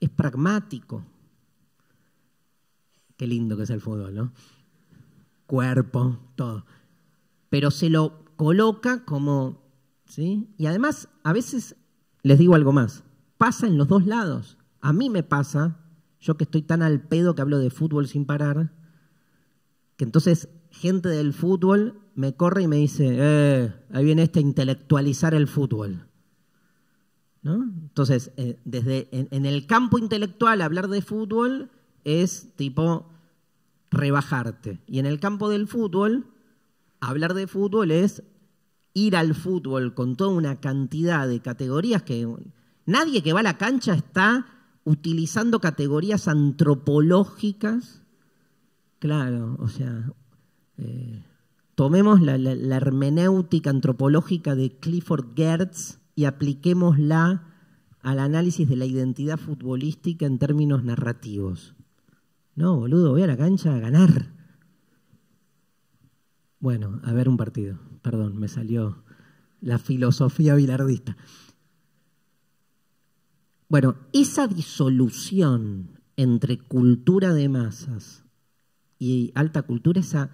es pragmático. Qué lindo que es el fútbol, ¿no? Cuerpo, todo. Pero se lo coloca como, ¿sí? Y además, a veces, les digo algo más, pasa en los dos lados. A mí me pasa, yo que estoy tan al pedo que hablo de fútbol sin parar, que entonces gente del fútbol me corre y me dice, eh, ahí viene este intelectualizar el fútbol. ¿no? Entonces, eh, desde en, el campo intelectual hablar de fútbol es tipo rebajarte. Y en el campo del fútbol, hablar de fútbol es ir al fútbol con toda una cantidad de categorías que nadie que va a la cancha está utilizando categorías antropológicas. Claro, o sea, eh, tomemos la, hermenéutica antropológica de Clifford Gertz, y apliquémosla al análisis de la identidad futbolística en términos narrativos. No, boludo, voy a la cancha a ganar. Bueno, a ver un partido. Perdón, me salió la filosofía bilardista. Bueno, esa disolución entre cultura de masas y alta cultura, esa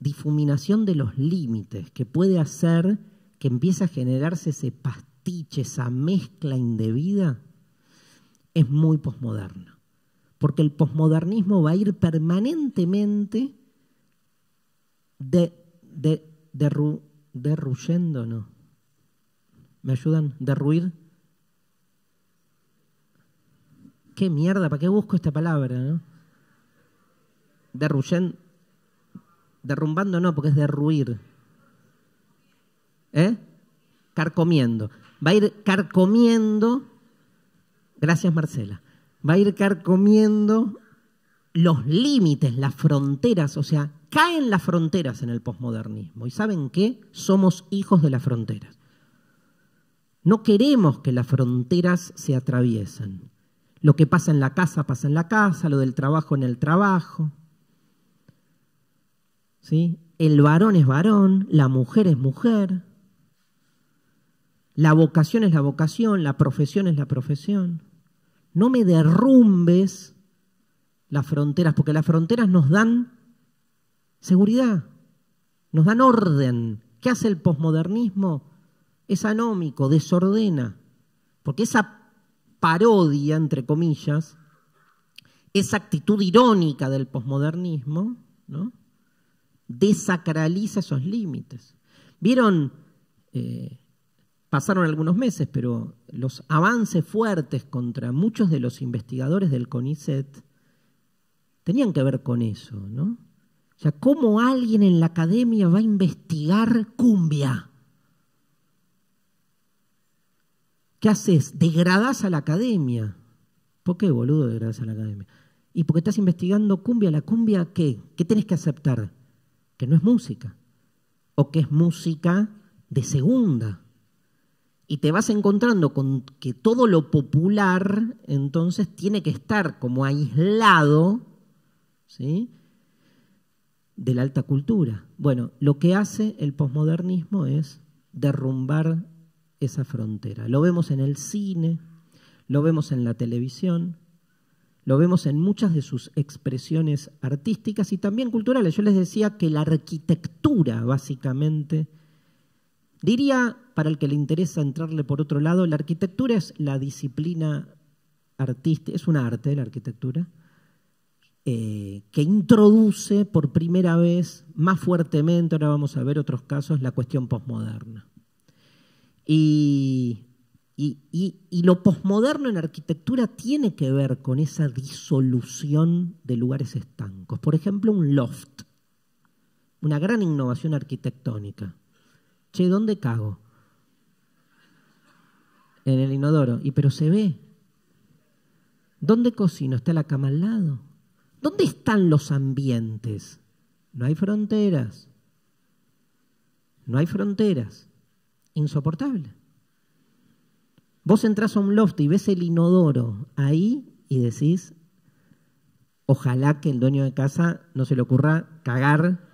difuminación de los límites que puede hacer que empieza a generarse ese pastiche, esa mezcla indebida, es muy posmoderna. Porque el posmodernismo va a ir permanentemente de, de, ¿Me ayudan? ¿Derruir? ¿Qué mierda? ¿Para qué busco esta palabra? Derruyendo. Derrumbando no, porque es derruir. ¿eh? Carcomiendo. Va a ir carcomiendo, gracias Marcela, va a ir carcomiendo los límites, las fronteras, o sea, caen las fronteras en el posmodernismo. ¿Y saben qué? Somos hijos de las fronteras. No queremos que las fronteras se atraviesen. Lo que pasa en la casa pasa en la casa, lo del trabajo en el trabajo. ¿Sí? El varón es varón, la mujer es mujer. La vocación es la vocación, la profesión es la profesión. No me derrumbes las fronteras, porque las fronteras nos dan seguridad, nos dan orden. ¿Qué hace el posmodernismo? Es anómico, desordena, porque esa parodia, entre comillas, esa actitud irónica del posmodernismo, ¿no? desacraliza esos límites. ¿Vieron? Eh, Pasaron algunos meses, pero los avances fuertes contra muchos de los investigadores del CONICET tenían que ver con eso, ¿no? O sea, ¿cómo alguien en la academia va a investigar cumbia? ¿Qué haces? Degradás a la academia. ¿Por qué, boludo, degradás a la academia? Y porque estás investigando cumbia, ¿la cumbia qué? ¿Qué tenés que aceptar? Que no es música. O que es música de segunda y te vas encontrando con que todo lo popular entonces tiene que estar como aislado ¿sí? de la alta cultura. Bueno, lo que hace el posmodernismo es derrumbar esa frontera. Lo vemos en el cine, lo vemos en la televisión, lo vemos en muchas de sus expresiones artísticas y también culturales. Yo les decía que la arquitectura básicamente Diría, para el que le interesa entrarle por otro lado, la arquitectura es la disciplina artística, es un arte la arquitectura, eh, que introduce por primera vez más fuertemente, ahora vamos a ver otros casos, la cuestión posmoderna. Y, y, y lo posmoderno en arquitectura tiene que ver con esa disolución de lugares estancos. Por ejemplo, un loft, una gran innovación arquitectónica Che, ¿dónde cago? En el inodoro. Y pero se ve. ¿Dónde cocino? Está la cama al lado. ¿Dónde están los ambientes? No hay fronteras. No hay fronteras. Insoportable. Vos entras a un loft y ves el inodoro ahí y decís, ojalá que el dueño de casa no se le ocurra cagar,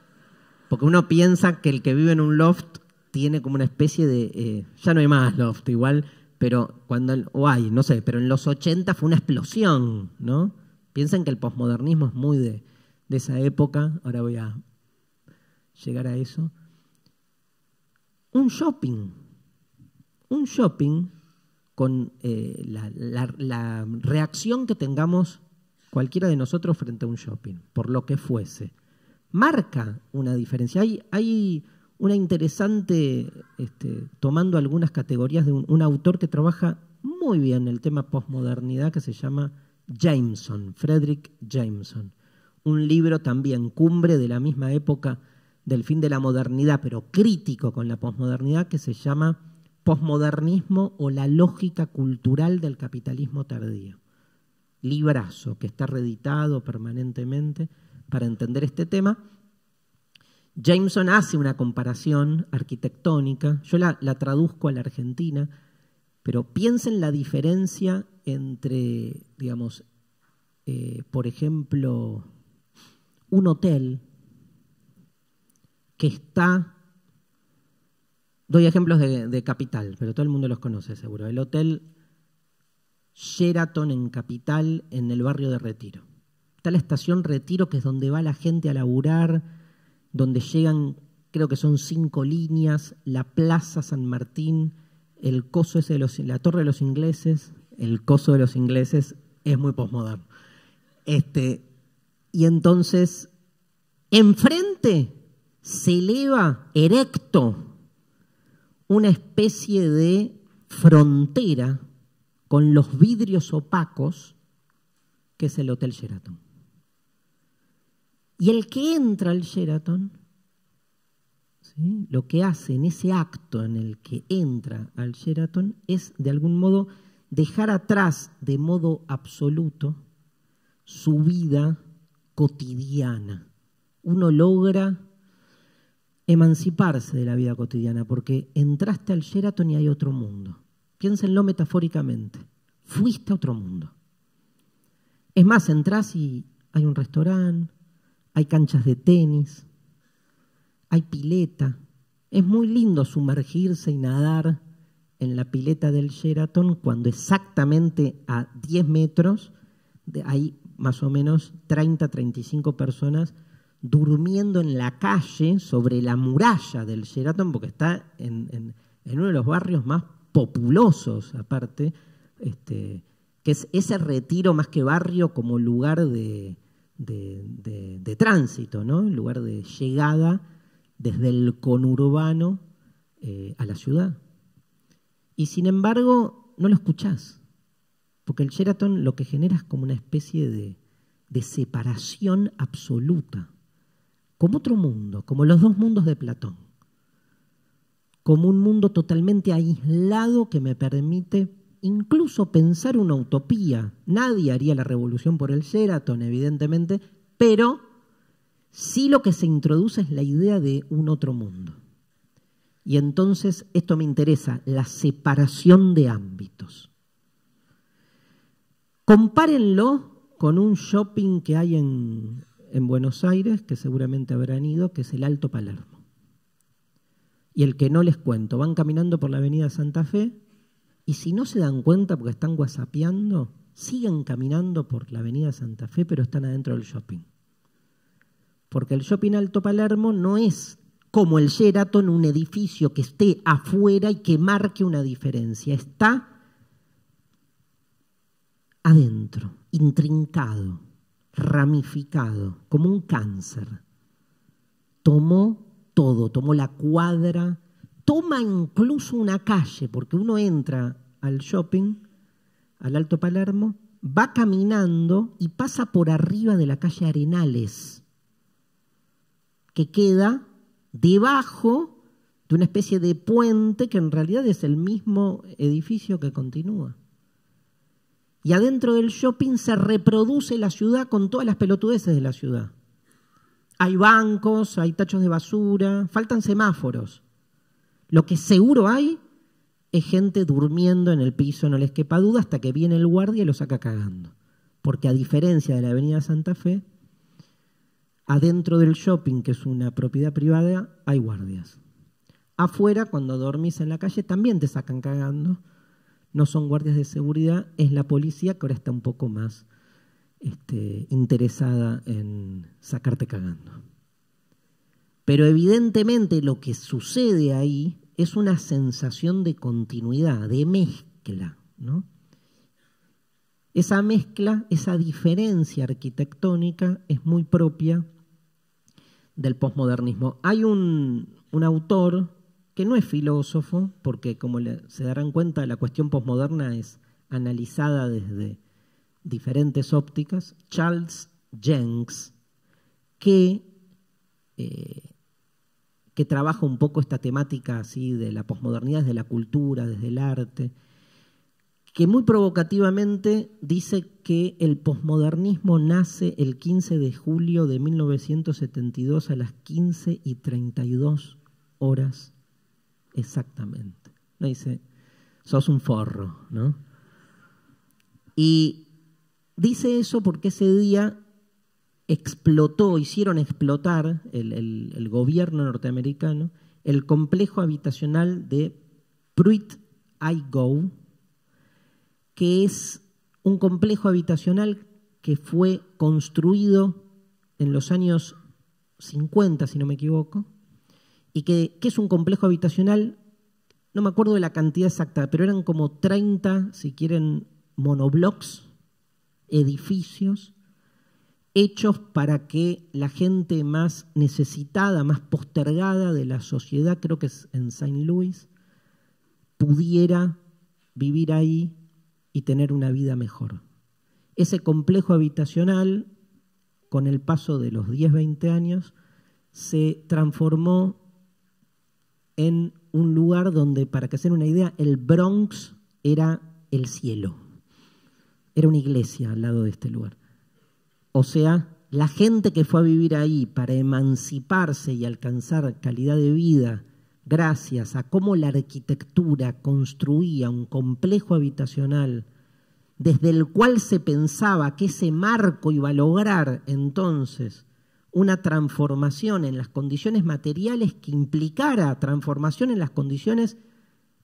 porque uno piensa que el que vive en un loft tiene como una especie de, eh, ya no hay más loft igual, pero cuando, o hay, no sé, pero en los 80 fue una explosión, ¿no? Piensen que el posmodernismo es muy de, de esa época, ahora voy a llegar a eso. Un shopping, un shopping con eh, la, reacción que tengamos cualquiera de nosotros frente a un shopping, por lo que fuese, marca una diferencia. hay una interesante, este, tomando algunas categorías de un, autor que trabaja muy bien el tema posmodernidad que se llama Jameson, Frederick Jameson. Un libro también cumbre de la misma época del fin de la modernidad, pero crítico con la posmodernidad, que se llama Posmodernismo o la lógica cultural del capitalismo tardío. Librazo que está reeditado permanentemente para entender este tema Jameson hace una comparación arquitectónica, yo la, traduzco a la Argentina, pero piensen la diferencia entre, digamos, eh, por ejemplo, un hotel que está, doy ejemplos de, de, Capital, pero todo el mundo los conoce seguro, el hotel Sheraton en Capital, en el barrio de Retiro. Está la estación Retiro, que es donde va la gente a laburar, donde llegan, creo que son cinco líneas, la Plaza San Martín, el coso de los, la Torre de los Ingleses, el coso de los ingleses es muy posmoderno. Este, y entonces, enfrente se eleva erecto una especie de frontera con los vidrios opacos que es el Hotel Sheraton. Y el que entra al Sheraton, lo que hace en ese acto en el que entra al Sheraton es de algún modo dejar atrás de modo absoluto su vida cotidiana. Uno logra emanciparse de la vida cotidiana porque entraste al Sheraton y hay otro mundo. Piénsenlo metafóricamente. Fuiste a otro mundo. Es más, entras y hay un restaurante, hay canchas de tenis, hay pileta. Es muy lindo sumergirse y nadar en la pileta del Sheraton cuando exactamente a 10 metros hay más o menos 30, 35 personas durmiendo en la calle sobre la muralla del Sheraton, porque está en, uno de los barrios más populosos, aparte, este, que es ese retiro más que barrio como lugar de, de, tránsito, ¿no? En lugar de llegada desde el conurbano eh, a la ciudad. Y sin embargo, no lo escuchás, porque el Sheraton lo que genera es como una especie de, de separación absoluta, como otro mundo, como los dos mundos de Platón, como un mundo totalmente aislado que me permite incluso pensar una utopía. Nadie haría la revolución por el Sheraton, evidentemente, pero sí lo que se introduce es la idea de un otro mundo. Y entonces esto me interesa, la separación de ámbitos. Compárenlo con un shopping que hay en, en Buenos Aires, que seguramente habrán ido, que es el Alto Palermo. Y el que no les cuento, van caminando por la avenida Santa Fe y si no se dan cuenta porque están whatsappeando, siguen caminando por la avenida Santa Fe, pero están adentro del shopping. Porque el shopping Alto Palermo no es como el Sheraton, un edificio que esté afuera y que marque una diferencia. Está adentro, intrincado, ramificado, como un cáncer. Tomó todo, tomó la cuadra, toma incluso una calle, porque uno entra al shopping, al Alto Palermo, va caminando y pasa por arriba de la calle Arenales, que queda debajo de una especie de puente que en realidad es el mismo edificio que continúa. Y adentro del shopping se reproduce la ciudad con todas las pelotudeces de la ciudad. Hay bancos, hay tachos de basura, faltan semáforos. Lo que seguro hay es gente durmiendo en el piso, no les quepa duda, hasta que viene el guardia y lo saca cagando. Porque a diferencia de la Avenida Santa Fe, adentro del shopping, que es una propiedad privada, hay guardias. Afuera, cuando dormís en la calle, también te sacan cagando. No son guardias de seguridad, es la policía que ahora está un poco más este, interesada en sacarte cagando. Pero evidentemente lo que sucede ahí es una sensación de continuidad, de mezcla. Esa mezcla, esa diferencia arquitectónica es muy propia del posmodernismo. Hay un, autor que no es filósofo, porque como se darán cuenta, la cuestión posmoderna es analizada desde diferentes ópticas, Charles Jenks, que eh, que trabaja un poco esta temática así de la posmodernidad, desde la cultura, desde el arte, que muy provocativamente dice que el posmodernismo nace el 15 de julio de 1972 a las 15 y 32 horas exactamente. dice, sos un forro, ¿no? Y dice eso porque ese día explotó, hicieron explotar el, gobierno norteamericano el complejo habitacional de Pruitt Igoe, que es un complejo habitacional que fue construido en los años 50, si no me equivoco, y que, que, es un complejo habitacional, no me acuerdo de la cantidad exacta, pero eran como 30, si quieren, monoblocks, edificios, hechos para que la gente más necesitada, más postergada de la sociedad, creo que es en Saint Louis, pudiera vivir ahí y tener una vida mejor. Ese complejo habitacional, con el paso de los 10, 20 años, se transformó en un lugar donde, para que se una idea, el Bronx era el cielo. Era una iglesia al lado de este lugar. O sea, la gente que fue a vivir ahí para emanciparse y alcanzar calidad de vida gracias a cómo la arquitectura construía un complejo habitacional desde el cual se pensaba que ese marco iba a lograr entonces una transformación en las condiciones materiales que implicara transformación en las condiciones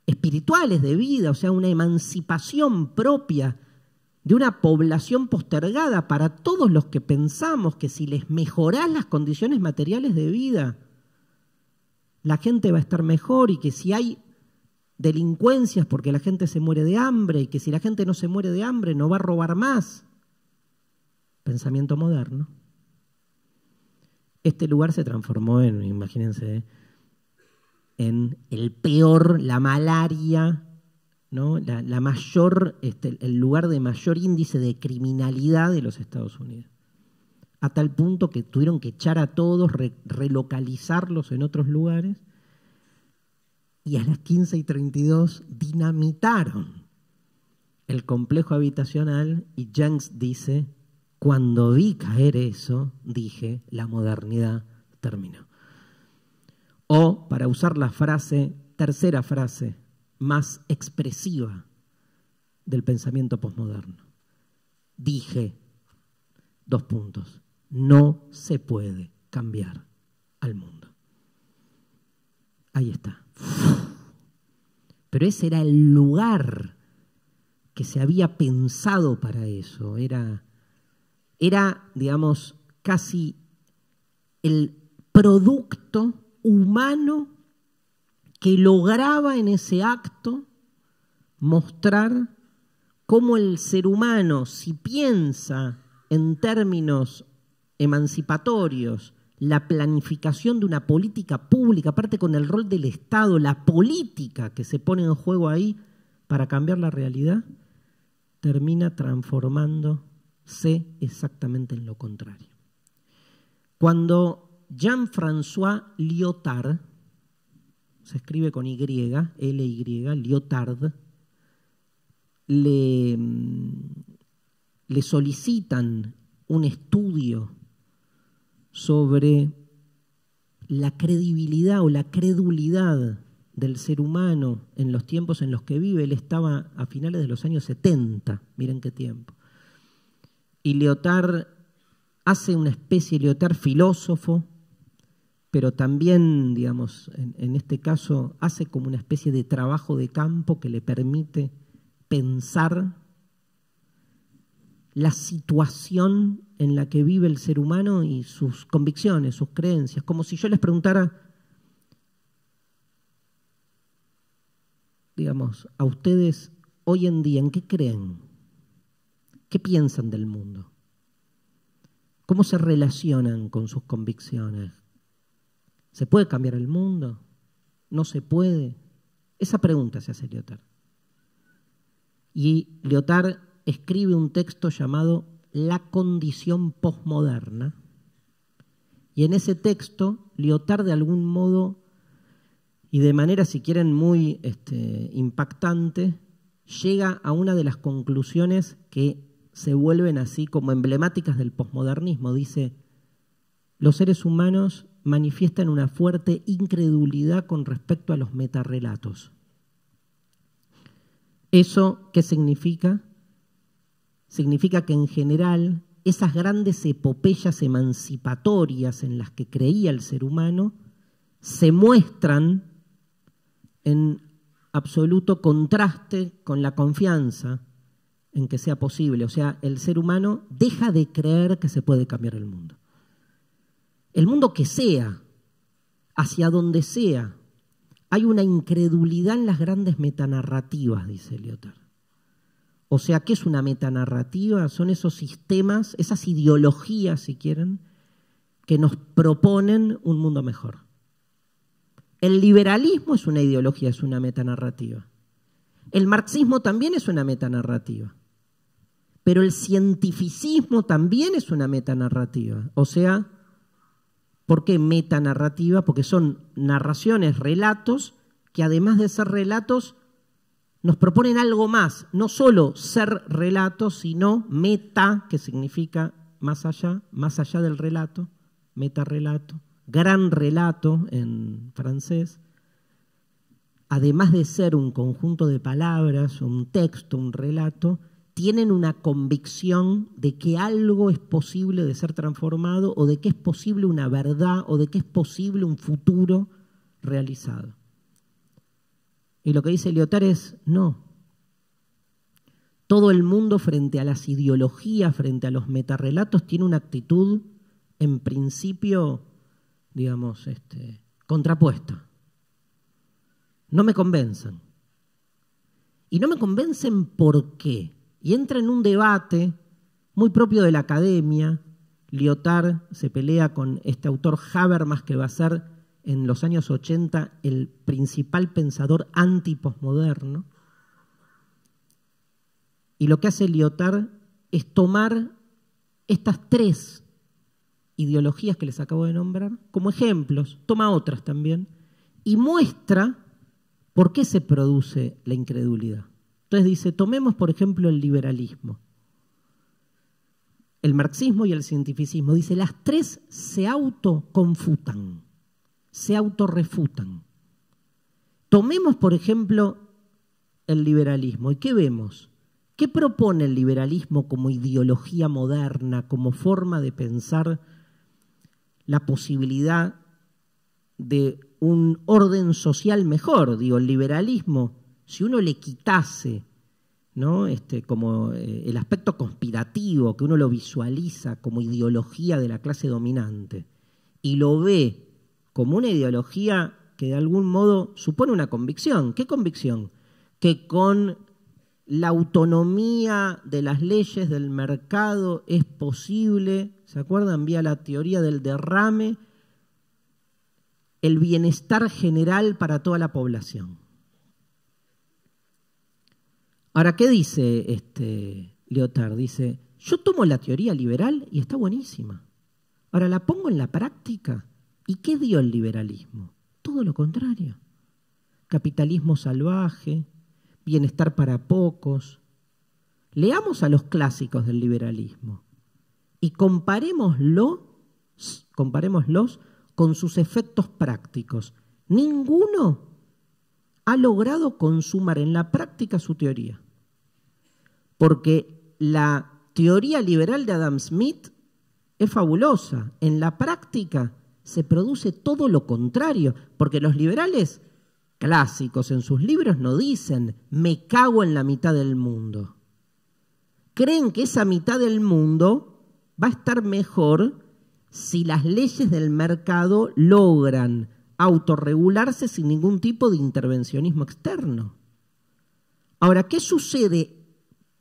espirituales de vida, o sea, una emancipación propia de una población postergada para todos los que pensamos que si les mejorás las condiciones materiales de vida, la gente va a estar mejor y que si hay delincuencias porque la gente se muere de hambre y que si la gente no se muere de hambre no va a robar más. Pensamiento moderno. Este lugar se transformó en, imagínense, en el peor, la malaria la, mayor, este, el lugar de mayor índice de criminalidad de los Estados Unidos. A tal punto que tuvieron que echar a todos, relocalizarlos en otros lugares. Y a las 15 y 32 dinamitaron el complejo habitacional y Jenks dice, cuando vi caer eso, dije, la modernidad terminó. O, para usar la frase, tercera frase más expresiva del pensamiento posmoderno. Dije, dos puntos, no se puede cambiar al mundo. Ahí está. Pero ese era el lugar que se había pensado para eso. Era, era digamos, casi el producto humano que lograba en ese acto mostrar cómo el ser humano, si piensa en términos emancipatorios, la planificación de una política pública, aparte con el rol del Estado, la política que se pone en juego ahí para cambiar la realidad, termina transformándose exactamente en lo contrario. Cuando Jean-François Lyotard se escribe con Y, L-Y, Lyotard, mm, le, solicitan un estudio sobre la credibilidad o la credulidad del ser humano en los tiempos en los que vive. Él estaba a finales de los años 70, miren qué tiempo. Y Leotard hace una especie, de Leotard filósofo, pero también, digamos, en, este caso hace como una especie de trabajo de campo que le permite pensar la situación en la que vive el ser humano y sus convicciones, sus creencias, como si yo les preguntara, digamos, a ustedes hoy en día, ¿en qué creen? ¿Qué piensan del mundo? ¿Cómo se relacionan con sus convicciones, ¿Se puede cambiar el mundo? ¿No se puede? Esa pregunta se hace Lyotard. Y Lyotard escribe un texto llamado La condición posmoderna. Y en ese texto, Lyotard de algún modo y de manera, si quieren, muy este, impactante, llega a una de las conclusiones que se vuelven así como emblemáticas del posmodernismo. Dice, los seres humanos manifiestan una fuerte incredulidad con respecto a los metarrelatos. ¿Eso qué significa? Significa que en general esas grandes epopeyas emancipatorias en las que creía el ser humano se muestran en absoluto contraste con la confianza en que sea posible. O sea, el ser humano deja de creer que se puede cambiar el mundo el mundo que sea, hacia donde sea, hay una incredulidad en las grandes metanarrativas, dice Lyotard. O sea, ¿qué es una metanarrativa? Son esos sistemas, esas ideologías, si quieren, que nos proponen un mundo mejor. El liberalismo es una ideología, es una metanarrativa. El marxismo también es una metanarrativa. Pero el cientificismo también es una metanarrativa. O sea, ¿Por qué metanarrativa? Porque son narraciones, relatos, que además de ser relatos, nos proponen algo más, no solo ser relatos, sino meta, que significa más allá, más allá del relato, metarrelato, gran relato en francés. Además de ser un conjunto de palabras, un texto, un relato, tienen una convicción de que algo es posible de ser transformado o de que es posible una verdad o de que es posible un futuro realizado. Y lo que dice Lyotard es, no. Todo el mundo frente a las ideologías, frente a los metarrelatos, tiene una actitud en principio, digamos, este, contrapuesta. No me convencen. Y no me convencen por qué y entra en un debate muy propio de la academia. Lyotard se pelea con este autor Habermas, que va a ser en los años 80 el principal pensador antiposmoderno. Y lo que hace Lyotard es tomar estas tres ideologías que les acabo de nombrar como ejemplos, toma otras también, y muestra por qué se produce la incredulidad. Entonces dice, tomemos por ejemplo el liberalismo, el marxismo y el cientificismo. Dice, las tres se autoconfutan, se autorrefutan. Tomemos por ejemplo el liberalismo. ¿Y qué vemos? ¿Qué propone el liberalismo como ideología moderna, como forma de pensar la posibilidad de un orden social mejor? Digo, el liberalismo si uno le quitase ¿no? Este, como eh, el aspecto conspirativo que uno lo visualiza como ideología de la clase dominante y lo ve como una ideología que de algún modo supone una convicción. ¿Qué convicción? Que con la autonomía de las leyes del mercado es posible, ¿se acuerdan? Vía la teoría del derrame, el bienestar general para toda la población. Ahora, ¿qué dice este Leotard? Dice, yo tomo la teoría liberal y está buenísima. Ahora la pongo en la práctica. ¿Y qué dio el liberalismo? Todo lo contrario. Capitalismo salvaje, bienestar para pocos. Leamos a los clásicos del liberalismo y comparémoslo, comparémoslos con sus efectos prácticos. Ninguno ha logrado consumar en la práctica su teoría porque la teoría liberal de Adam Smith es fabulosa. En la práctica se produce todo lo contrario, porque los liberales clásicos en sus libros no dicen me cago en la mitad del mundo. Creen que esa mitad del mundo va a estar mejor si las leyes del mercado logran autorregularse sin ningún tipo de intervencionismo externo. Ahora, ¿qué sucede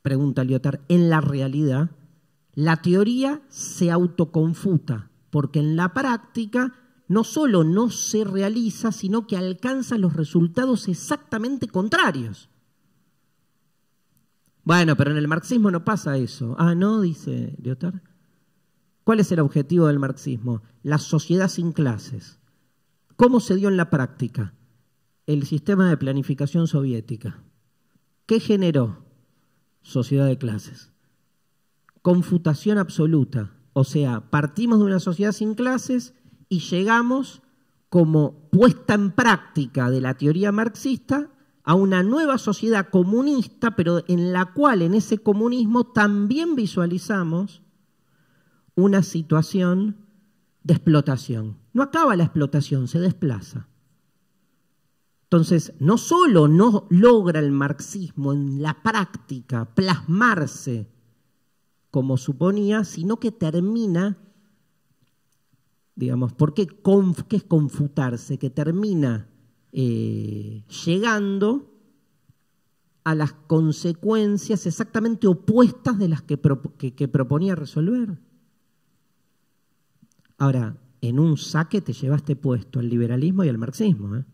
pregunta Lyotard, en la realidad, la teoría se autoconfuta, porque en la práctica no solo no se realiza, sino que alcanza los resultados exactamente contrarios. Bueno, pero en el marxismo no pasa eso. Ah, no, dice Lyotard. ¿Cuál es el objetivo del marxismo? La sociedad sin clases. ¿Cómo se dio en la práctica? El sistema de planificación soviética. ¿Qué generó? sociedad de clases. Confutación absoluta, o sea, partimos de una sociedad sin clases y llegamos como puesta en práctica de la teoría marxista a una nueva sociedad comunista, pero en la cual en ese comunismo también visualizamos una situación de explotación. No acaba la explotación, se desplaza. Entonces, no solo no logra el marxismo en la práctica plasmarse como suponía, sino que termina, digamos, ¿por ¿qué es confutarse? Que termina eh, llegando a las consecuencias exactamente opuestas de las que, que, proponía resolver. Ahora, en un saque te llevaste puesto al liberalismo y al marxismo. ¿eh?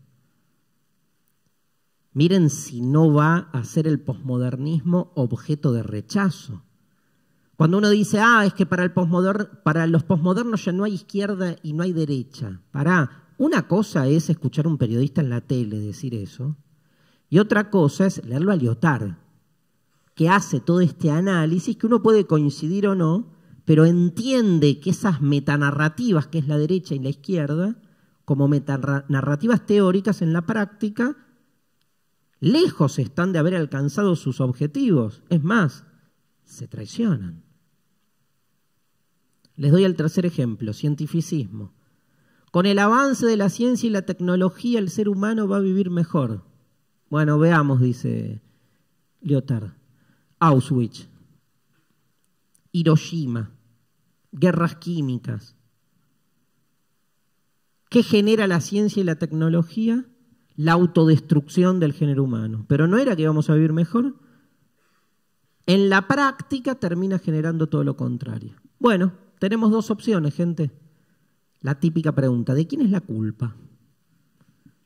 Miren si no va a ser el posmodernismo objeto de rechazo. Cuando uno dice, ah, es que para, el para los posmodernos ya no hay izquierda y no hay derecha. Pará, una cosa es escuchar a un periodista en la tele decir eso, y otra cosa es leerlo a Lyotard, que hace todo este análisis que uno puede coincidir o no, pero entiende que esas metanarrativas, que es la derecha y la izquierda, como metanarrativas teóricas en la práctica, Lejos están de haber alcanzado sus objetivos. Es más, se traicionan. Les doy el tercer ejemplo, cientificismo. Con el avance de la ciencia y la tecnología el ser humano va a vivir mejor. Bueno, veamos, dice Lyotard. Auschwitz, Hiroshima, guerras químicas. ¿Qué genera la ciencia y la tecnología? la autodestrucción del género humano. Pero no era que íbamos a vivir mejor. En la práctica termina generando todo lo contrario. Bueno, tenemos dos opciones, gente. La típica pregunta, ¿de quién es la culpa?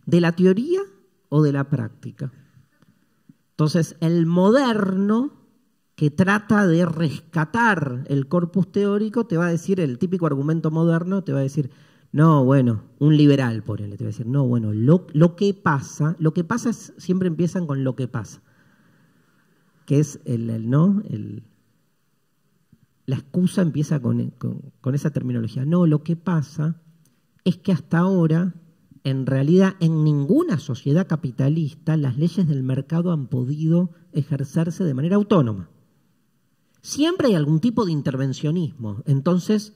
¿De la teoría o de la práctica? Entonces, el moderno que trata de rescatar el corpus teórico te va a decir, el típico argumento moderno te va a decir, no, bueno, un liberal, por él, te voy a decir, no, bueno, lo, que pasa, lo que pasa es, siempre empiezan con lo que pasa, que es el, no, el, la excusa empieza con esa terminología. No, lo que pasa es que hasta ahora, en realidad, en ninguna sociedad capitalista las leyes del mercado han podido ejercerse de manera autónoma. Siempre hay algún tipo de intervencionismo. Entonces,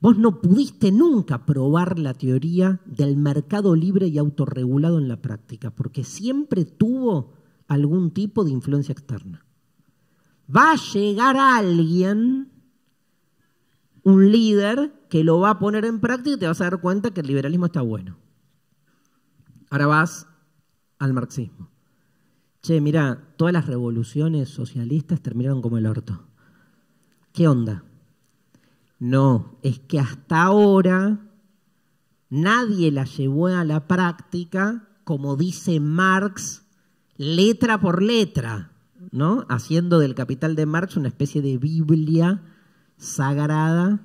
Vos no pudiste nunca probar la teoría del mercado libre y autorregulado en la práctica, porque siempre tuvo algún tipo de influencia externa. Va a llegar alguien, un líder, que lo va a poner en práctica y te vas a dar cuenta que el liberalismo está bueno. Ahora vas al marxismo. Che, mira, todas las revoluciones socialistas terminaron como el orto. ¿Qué onda? No, es que hasta ahora nadie la llevó a la práctica, como dice Marx, letra por letra, ¿no? Haciendo del Capital de Marx una especie de Biblia sagrada.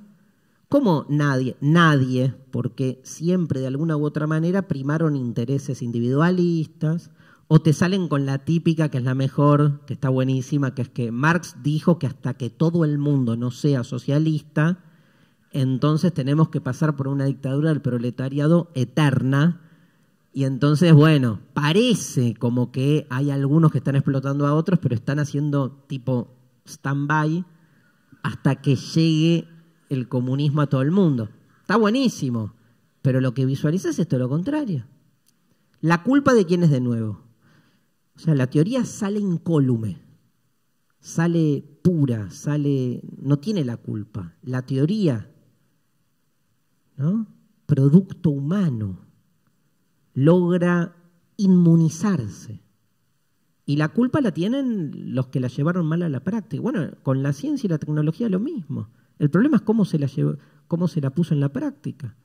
¿Cómo nadie? Nadie, porque siempre de alguna u otra manera primaron intereses individualistas, o te salen con la típica, que es la mejor, que está buenísima, que es que Marx dijo que hasta que todo el mundo no sea socialista, entonces tenemos que pasar por una dictadura del proletariado eterna. Y entonces, bueno, parece como que hay algunos que están explotando a otros, pero están haciendo tipo stand-by hasta que llegue el comunismo a todo el mundo. Está buenísimo, pero lo que visualiza es todo lo contrario. La culpa de quién es de nuevo. O sea, la teoría sale incólume, sale pura, sale, no tiene la culpa. La teoría, ¿no? Producto humano, logra inmunizarse. Y la culpa la tienen los que la llevaron mal a la práctica. Bueno, con la ciencia y la tecnología lo mismo. El problema es cómo se la, cómo se la puso en la práctica.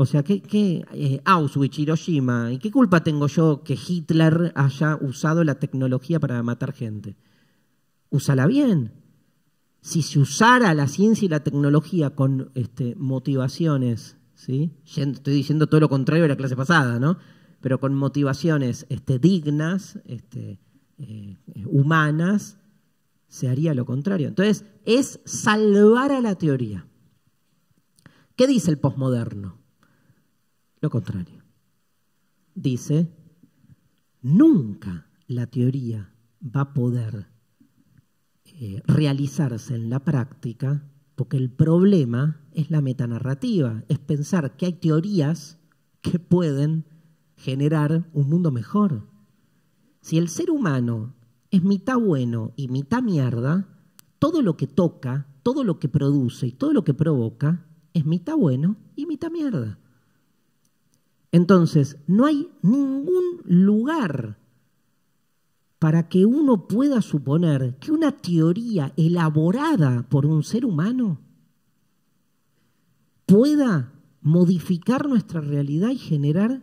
O sea, ¿qué, qué eh, Auschwitz, Hiroshima? ¿Y qué culpa tengo yo que Hitler haya usado la tecnología para matar gente? Úsala bien. Si se usara la ciencia y la tecnología con este, motivaciones, ¿sí? estoy diciendo todo lo contrario de la clase pasada, ¿no? pero con motivaciones este, dignas, este, eh, humanas, se haría lo contrario. Entonces, es salvar a la teoría. ¿Qué dice el posmoderno? Lo contrario. Dice, nunca la teoría va a poder eh, realizarse en la práctica porque el problema es la metanarrativa, es pensar que hay teorías que pueden generar un mundo mejor. Si el ser humano es mitad bueno y mitad mierda, todo lo que toca, todo lo que produce y todo lo que provoca es mitad bueno y mitad mierda. Entonces, no hay ningún lugar para que uno pueda suponer que una teoría elaborada por un ser humano pueda modificar nuestra realidad y generar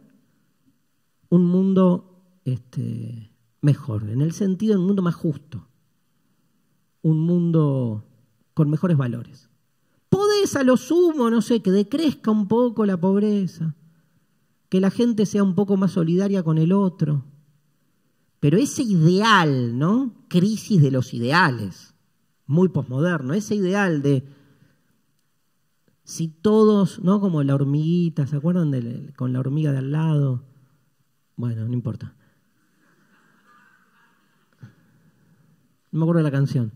un mundo este, mejor, en el sentido de un mundo más justo, un mundo con mejores valores. Podés a lo sumo, no sé, que decrezca un poco la pobreza, que la gente sea un poco más solidaria con el otro. Pero ese ideal, ¿no? Crisis de los ideales, muy posmoderno, ese ideal de si todos, ¿no? Como la hormiguita, ¿se acuerdan con la hormiga de al lado? Bueno, no importa. No me acuerdo de la canción.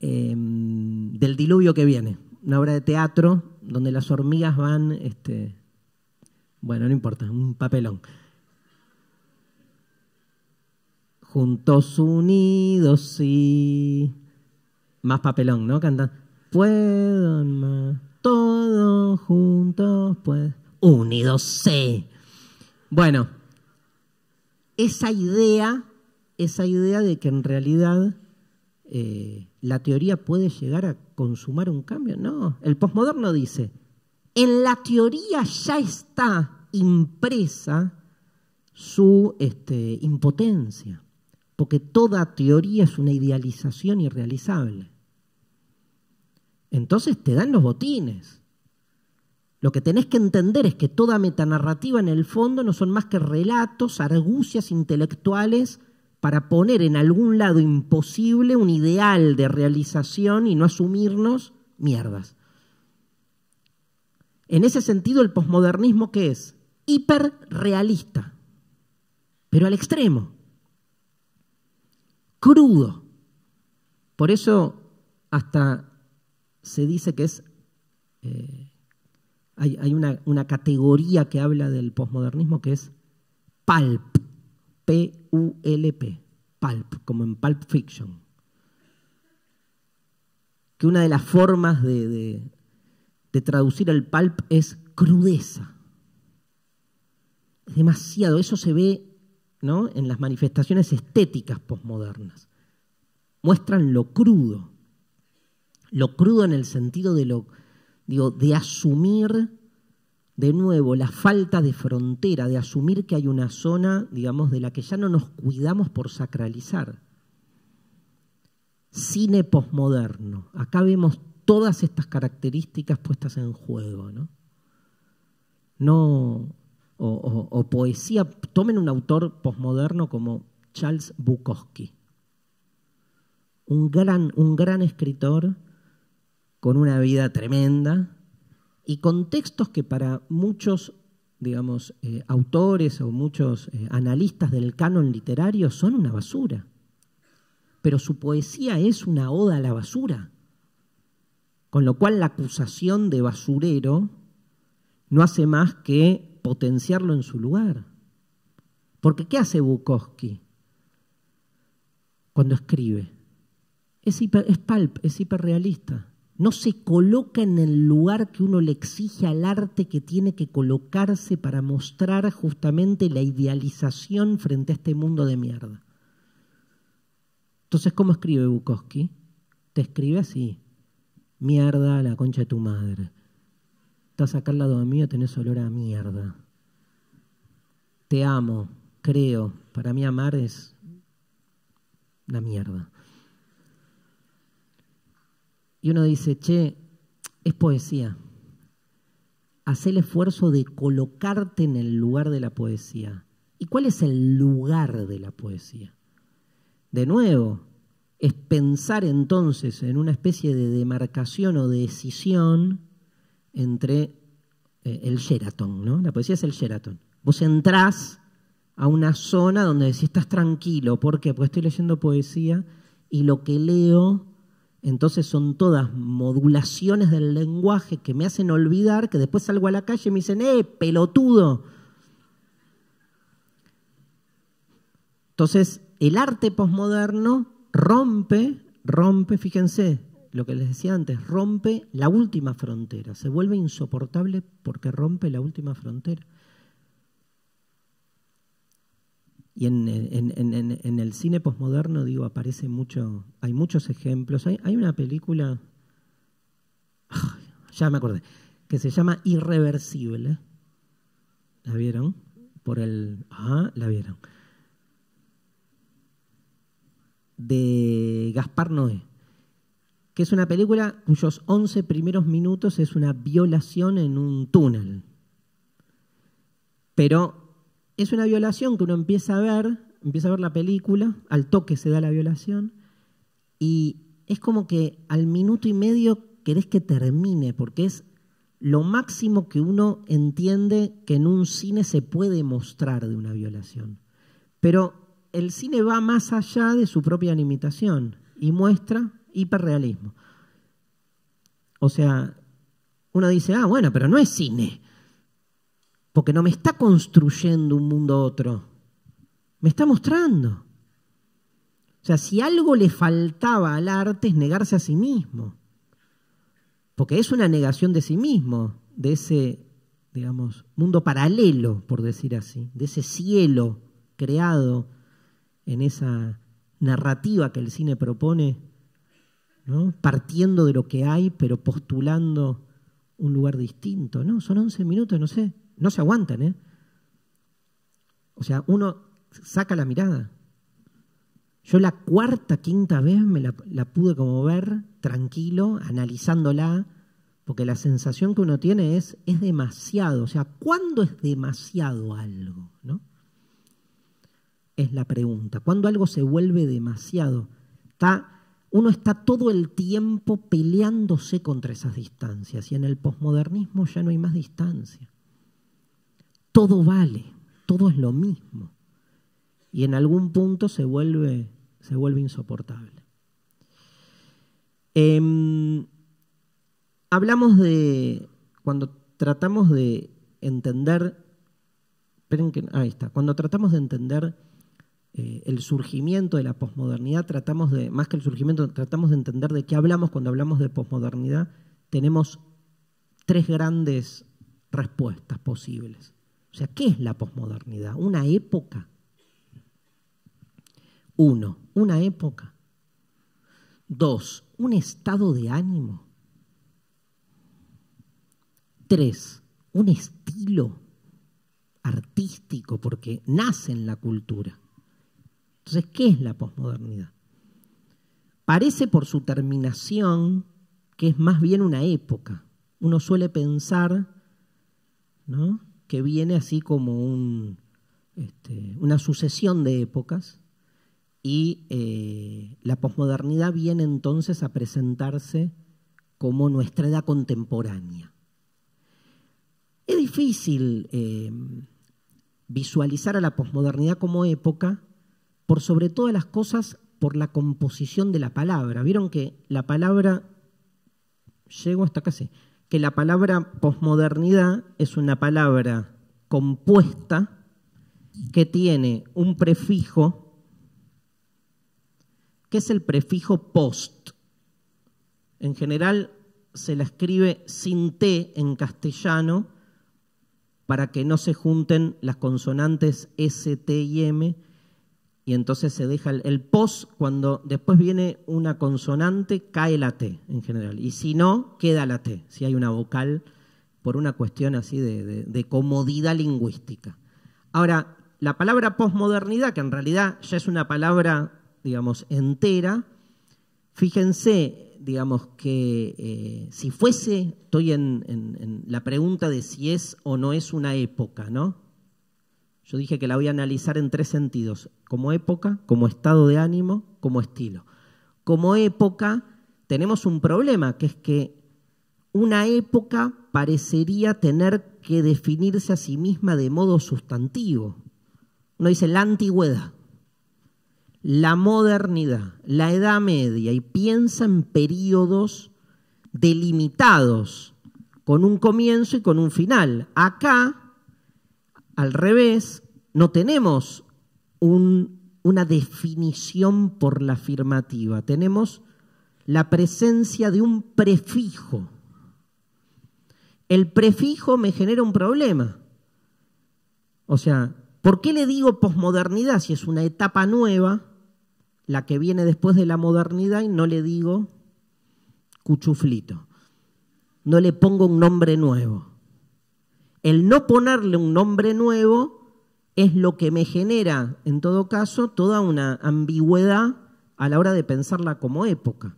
Em, del diluvio que viene, una obra de teatro donde las hormigas van este, bueno, no importa, un papelón. Juntos unidos sí. Más papelón, ¿no? Cantan. Puedo más. Todos juntos pues. Unidos sí. Bueno, esa idea, esa idea de que en realidad eh, la teoría puede llegar a consumar un cambio. No, el posmoderno dice, en la teoría ya está impresa su este, impotencia, porque toda teoría es una idealización irrealizable. Entonces te dan los botines. Lo que tenés que entender es que toda metanarrativa en el fondo no son más que relatos, argucias intelectuales para poner en algún lado imposible un ideal de realización y no asumirnos mierdas. En ese sentido, el posmodernismo que es hiperrealista, pero al extremo, crudo. Por eso hasta se dice que es... Eh, hay, una, categoría que habla del posmodernismo que es pulp, P-U-L-P, pulp, como en Pulp Fiction. Que una de las formas de de traducir el palp, es crudeza. Es demasiado. Eso se ve ¿no? en las manifestaciones estéticas posmodernas. Muestran lo crudo. Lo crudo en el sentido de lo, digo, de asumir de nuevo la falta de frontera, de asumir que hay una zona, digamos, de la que ya no nos cuidamos por sacralizar. Cine posmoderno. Acá vemos todas estas características puestas en juego. No, no o, poesía, tomen un autor posmoderno como Charles Bukowski, un gran, un gran escritor con una vida tremenda y con textos que para muchos digamos, eh, autores o muchos eh, analistas del canon literario son una basura. Pero su poesía es una oda a la basura. Con lo cual la acusación de basurero no hace más que potenciarlo en su lugar. Porque ¿qué hace Bukowski cuando escribe? Es, es palp, es hiperrealista. No se coloca en el lugar que uno le exige al arte que tiene que colocarse para mostrar justamente la idealización frente a este mundo de mierda. Entonces, ¿cómo escribe Bukowski? Te escribe así, mierda, la concha de tu madre. Estás acá al lado mío, tenés olor a mierda. Te amo, creo. Para mí amar es una mierda. Y uno dice, che, es poesía. Haz el esfuerzo de colocarte en el lugar de la poesía. ¿Y cuál es el lugar de la poesía? De nuevo, es pensar entonces en una especie de demarcación o decisión entre eh, el Sheraton, ¿no? La poesía es el Sheraton. Vos entrás a una zona donde decís, estás tranquilo, ¿por qué? Porque estoy leyendo poesía y lo que leo, entonces son todas modulaciones del lenguaje que me hacen olvidar que después salgo a la calle y me dicen, ¡eh, pelotudo! Entonces, el arte posmoderno rompe, rompe, fíjense lo que les decía antes, rompe la última frontera, se vuelve insoportable porque rompe la última frontera. Y en, en, en, el cine posmoderno, digo, aparece mucho, hay muchos ejemplos. Hay, hay una película, ah, ya me acordé, que se llama Irreversible. ¿La vieron? Por el... Ah, la vieron de Gaspar Noé, que es una película cuyos 11 primeros minutos es una violación en un túnel. Pero es una violación que uno empieza a ver, empieza a ver la película, al toque se da la violación, y es como que al minuto y medio querés que termine, porque es lo máximo que uno entiende que en un cine se puede mostrar de una violación. Pero el cine va más allá de su propia limitación y muestra hiperrealismo. O sea, uno dice, ah, bueno, pero no es cine, porque no me está construyendo un mundo otro, me está mostrando. O sea, si algo le faltaba al arte es negarse a sí mismo, porque es una negación de sí mismo, de ese, digamos, mundo paralelo, por decir así, de ese cielo creado en esa narrativa que el cine propone, ¿no? partiendo de lo que hay, pero postulando un lugar distinto. No, son 11 minutos, no sé, no se aguantan. ¿eh? O sea, uno saca la mirada. Yo la cuarta, quinta vez me la, la pude como ver tranquilo, analizándola, porque la sensación que uno tiene es, es demasiado, o sea, ¿cuándo es demasiado algo? ¿no? es la pregunta. Cuando algo se vuelve demasiado, uno está todo el tiempo peleándose contra esas distancias y en el posmodernismo ya no hay más distancia. Todo vale, todo es lo mismo y en algún punto se vuelve, se vuelve insoportable. Em, hablamos de, cuando tratamos de entender, esperen que, ahí está, cuando tratamos de entender eh, el surgimiento de la posmodernidad, tratamos de, más que el surgimiento, tratamos de entender de qué hablamos cuando hablamos de posmodernidad, tenemos tres grandes respuestas posibles. O sea, ¿qué es la posmodernidad? Una época. Uno, una época. Dos, un estado de ánimo. Tres, un estilo artístico, porque nace en la cultura. Entonces, ¿qué es la posmodernidad? Parece por su terminación que es más bien una época. Uno suele pensar que viene así como este, una sucesión de épocas y eh, la posmodernidad viene entonces a presentarse como nuestra edad contemporánea. Es difícil eh, visualizar a la posmodernidad como época por sobre todas las cosas por la composición de la palabra. Vieron que la palabra, llego hasta casi, que la palabra posmodernidad es una palabra compuesta que tiene un prefijo, que es el prefijo post. En general se la escribe sin T en castellano para que no se junten las consonantes S, T y M, y entonces se deja el, pos cuando después viene una consonante, cae la T en general. Y si no, queda la T, si hay una vocal, por una cuestión así de, comodidad lingüística. Ahora, la palabra posmodernidad, que en realidad ya es una palabra, digamos, entera, fíjense, digamos, que eh, si fuese, estoy en la pregunta de si es o no es una época, ¿no? Yo dije que la voy a analizar en tres sentidos como época, como estado de ánimo, como estilo. Como época tenemos un problema, que es que una época parecería tener que definirse a sí misma de modo sustantivo. Uno dice la antigüedad, la modernidad, la Edad Media, y piensa en periodos delimitados, con un comienzo y con un final. Acá, al revés, no tenemos una definición por la afirmativa. Tenemos la presencia de un prefijo. El prefijo me genera un problema. O sea, ¿por qué le digo posmodernidad si es una etapa nueva, la que viene después de la modernidad, y no le digo cuchuflito? No le pongo un nombre nuevo. El no ponerle un nombre nuevo es lo que me genera, en todo caso, toda una ambigüedad a la hora de pensarla como época.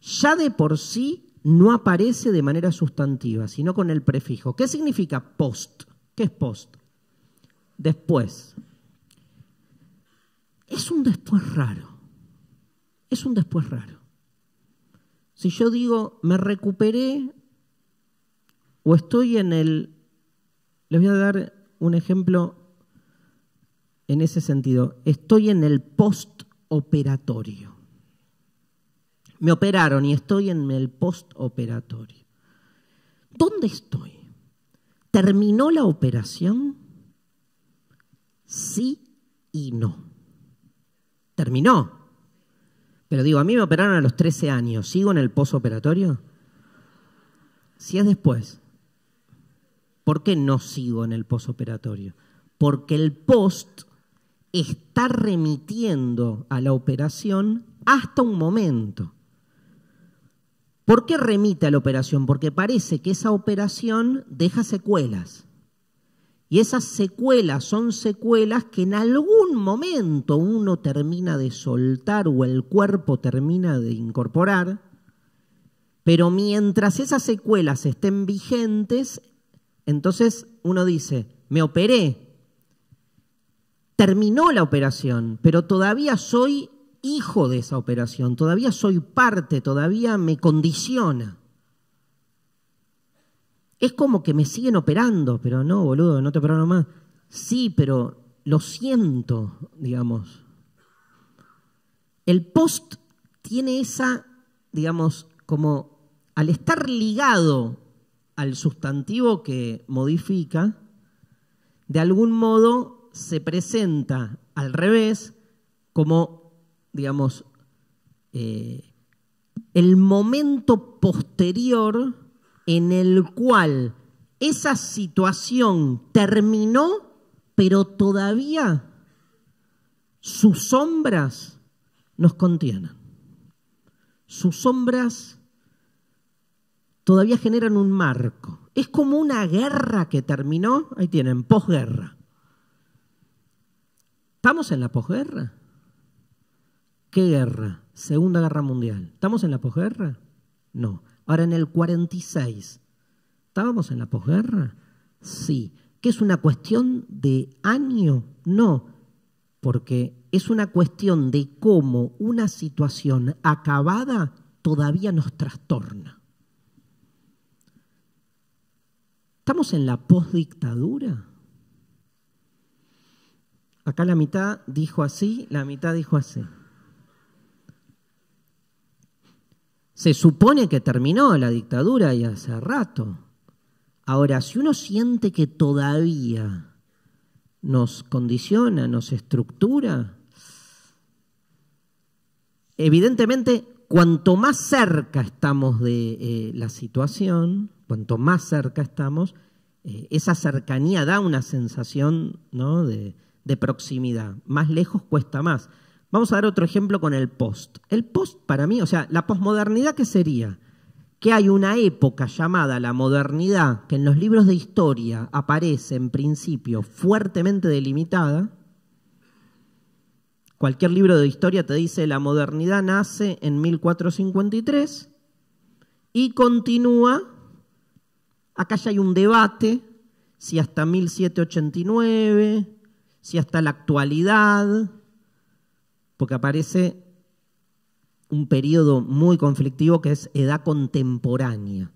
Ya de por sí no aparece de manera sustantiva, sino con el prefijo. ¿Qué significa post? ¿Qué es post? Después. Es un después raro. Es un después raro. Si yo digo, me recuperé o estoy en el... Les voy a dar un ejemplo en ese sentido. Estoy en el postoperatorio. Me operaron y estoy en el postoperatorio. ¿Dónde estoy? ¿Terminó la operación? Sí y no. Terminó. Pero digo, a mí me operaron a los 13 años. ¿Sigo en el postoperatorio? Si es después. ¿Por qué no sigo en el posoperatorio? Porque el post está remitiendo a la operación hasta un momento. ¿Por qué remite a la operación? Porque parece que esa operación deja secuelas. Y esas secuelas son secuelas que en algún momento uno termina de soltar o el cuerpo termina de incorporar, pero mientras esas secuelas estén vigentes, entonces uno dice, me operé, terminó la operación, pero todavía soy hijo de esa operación, todavía soy parte, todavía me condiciona. Es como que me siguen operando, pero no, boludo, no te operaron más. Sí, pero lo siento, digamos. El post tiene esa, digamos, como al estar ligado al sustantivo que modifica, de algún modo se presenta al revés como, digamos, eh, el momento posterior en el cual esa situación terminó, pero todavía sus sombras nos contienen. Sus sombras todavía generan un marco. Es como una guerra que terminó, ahí tienen, posguerra. ¿Estamos en la posguerra? ¿Qué guerra? Segunda Guerra Mundial. ¿Estamos en la posguerra? No. Ahora en el 46, ¿estábamos en la posguerra? Sí. ¿Que es una cuestión de año? No, porque es una cuestión de cómo una situación acabada todavía nos trastorna. ¿Estamos en la postdictadura? Acá la mitad dijo así, la mitad dijo así. Se supone que terminó la dictadura y hace rato. Ahora, si uno siente que todavía nos condiciona, nos estructura, evidentemente, cuanto más cerca estamos de eh, la situación, cuanto más cerca estamos, eh, esa cercanía da una sensación de, proximidad. Más lejos cuesta más. Vamos a dar otro ejemplo con el post. El post para mí, o sea, la posmodernidad, ¿qué sería? Que hay una época llamada la modernidad, que en los libros de historia aparece en principio fuertemente delimitada. Cualquier libro de historia te dice la modernidad nace en 1453 y continúa Acá ya hay un debate, si hasta 1789, si hasta la actualidad, porque aparece un periodo muy conflictivo que es edad contemporánea,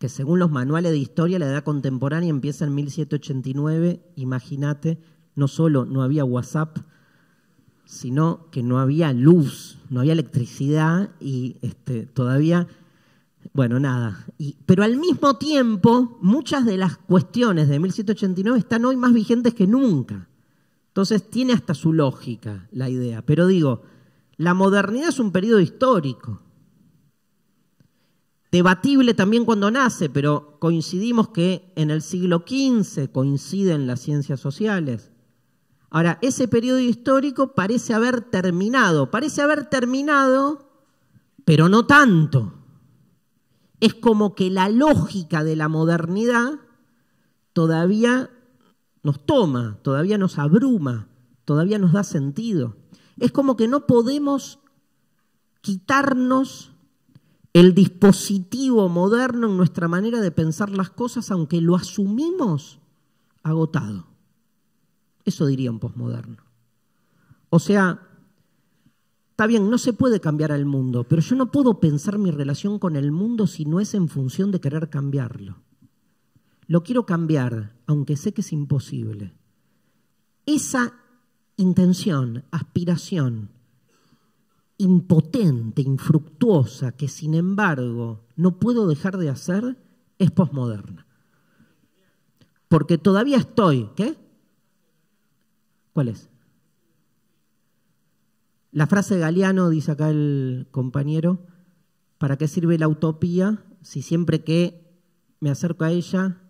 que según los manuales de historia la edad contemporánea empieza en 1789, imagínate, no solo no había WhatsApp, sino que no había luz, no había electricidad y este, todavía bueno, nada. pero al mismo tiempo, muchas de las cuestiones de 1789 están hoy más vigentes que nunca. Entonces tiene hasta su lógica la idea. Pero digo, la modernidad es un periodo histórico. Debatible también cuando nace, pero coincidimos que en el siglo XV coinciden las ciencias sociales. Ahora, ese periodo histórico parece haber terminado, parece haber terminado, pero no tanto. Es como que la lógica de la modernidad todavía nos toma, todavía nos abruma, todavía nos da sentido. Es como que no podemos quitarnos el dispositivo moderno en nuestra manera de pensar las cosas, aunque lo asumimos agotado. Eso diría un posmoderno. O sea, Está bien, no se puede cambiar el mundo, pero yo no puedo pensar mi relación con el mundo si no es en función de querer cambiarlo. Lo quiero cambiar, aunque sé que es imposible. Esa intención, aspiración impotente, infructuosa, que sin embargo no puedo dejar de hacer, es posmoderna. Porque todavía estoy, ¿qué? ¿Cuál es? La frase de Galeano, dice acá el compañero, ¿para qué sirve la utopía si siempre que me acerco a ella,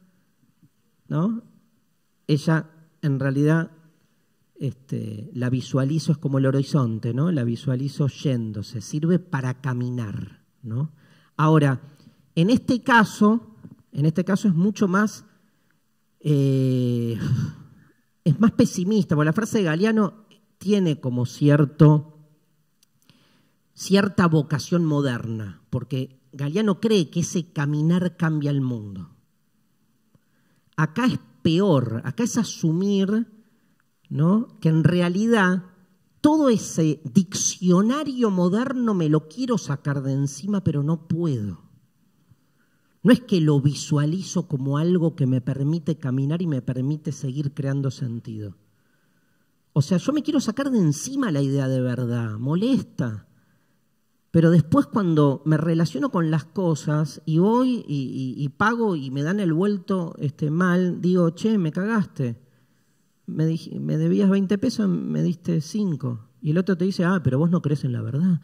¿no? ella en realidad este, la visualizo, es como el horizonte, ¿no? la visualizo yéndose, sirve para caminar. Ahora, en este caso, en este caso es mucho más, eh, es más pesimista, porque la frase de Galeano tiene como cierto cierta vocación moderna, porque Galeano cree que ese caminar cambia el mundo. Acá es peor, acá es asumir ¿no? que en realidad todo ese diccionario moderno me lo quiero sacar de encima, pero no puedo. No es que lo visualizo como algo que me permite caminar y me permite seguir creando sentido. O sea, yo me quiero sacar de encima la idea de verdad, molesta. Pero después cuando me relaciono con las cosas y voy y, pago y me dan el vuelto este, mal, digo, che, me cagaste. Me, me debías 20 pesos, me diste 5. Y el otro te dice, ah, pero vos no crees en la verdad.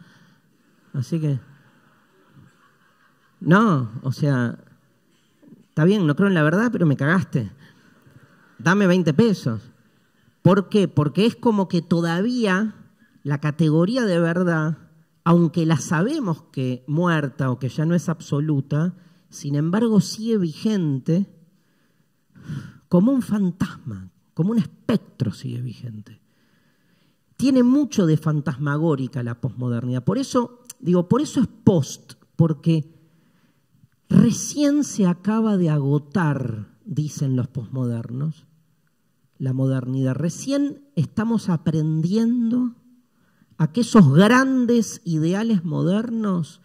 Así que... No, o sea, está bien, no creo en la verdad, pero me cagaste. Dame 20 pesos. ¿Por qué? Porque es como que todavía la categoría de verdad aunque la sabemos que muerta o que ya no es absoluta, sin embargo sigue vigente como un fantasma, como un espectro sigue vigente. Tiene mucho de fantasmagórica la posmodernidad. Por eso, digo, por eso es post, porque recién se acaba de agotar, dicen los posmodernos, la modernidad. Recién estamos aprendiendo a que esos grandes ideales modernos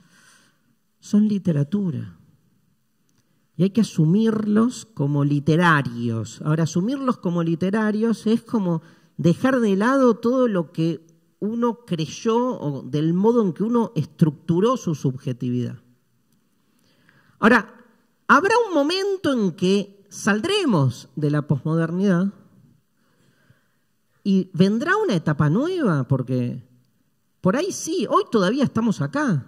son literatura. Y hay que asumirlos como literarios. Ahora, asumirlos como literarios es como dejar de lado todo lo que uno creyó o del modo en que uno estructuró su subjetividad. Ahora, habrá un momento en que saldremos de la posmodernidad y vendrá una etapa nueva, porque por ahí sí, hoy todavía estamos acá.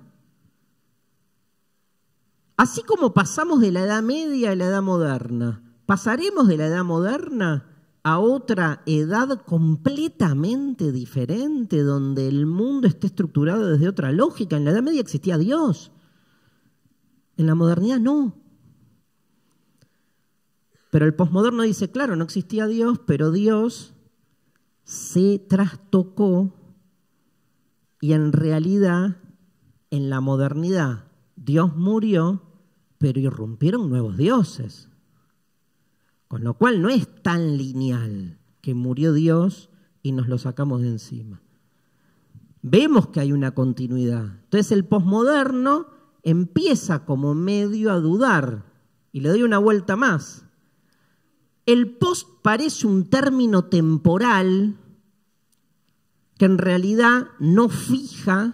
Así como pasamos de la Edad Media a la Edad Moderna, pasaremos de la Edad Moderna a otra edad completamente diferente, donde el mundo esté estructurado desde otra lógica. En la Edad Media existía Dios, en la modernidad no. Pero el posmoderno dice, claro, no existía Dios, pero Dios se trastocó y en realidad, en la modernidad, Dios murió, pero irrumpieron nuevos dioses. Con lo cual no es tan lineal que murió Dios y nos lo sacamos de encima. Vemos que hay una continuidad. Entonces el posmoderno empieza como medio a dudar. Y le doy una vuelta más. El post parece un término temporal que en realidad no fija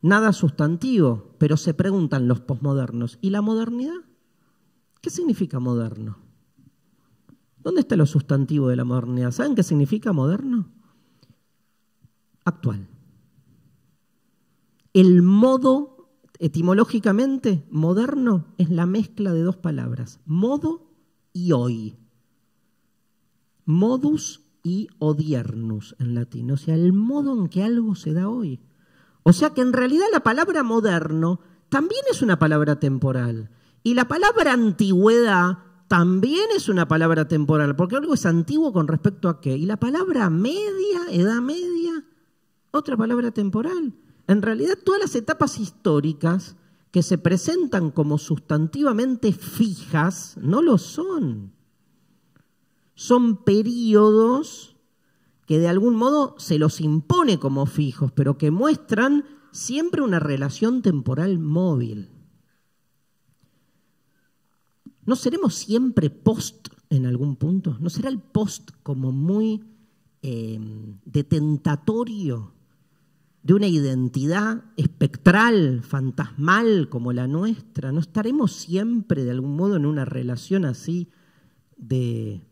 nada sustantivo, pero se preguntan los posmodernos, ¿y la modernidad? ¿Qué significa moderno? ¿Dónde está lo sustantivo de la modernidad? ¿Saben qué significa moderno? Actual. El modo, etimológicamente, moderno es la mezcla de dos palabras, modo y hoy. Modus y odiernus en latín, o sea, el modo en que algo se da hoy. O sea que en realidad la palabra moderno también es una palabra temporal y la palabra antigüedad también es una palabra temporal, porque algo es antiguo con respecto a qué. Y la palabra media, edad media, otra palabra temporal. En realidad todas las etapas históricas que se presentan como sustantivamente fijas no lo son son periodos que de algún modo se los impone como fijos, pero que muestran siempre una relación temporal móvil. ¿No seremos siempre post en algún punto? ¿No será el post como muy em, detentatorio de una identidad espectral, fantasmal como la nuestra? ¿No estaremos siempre de algún modo en una relación así de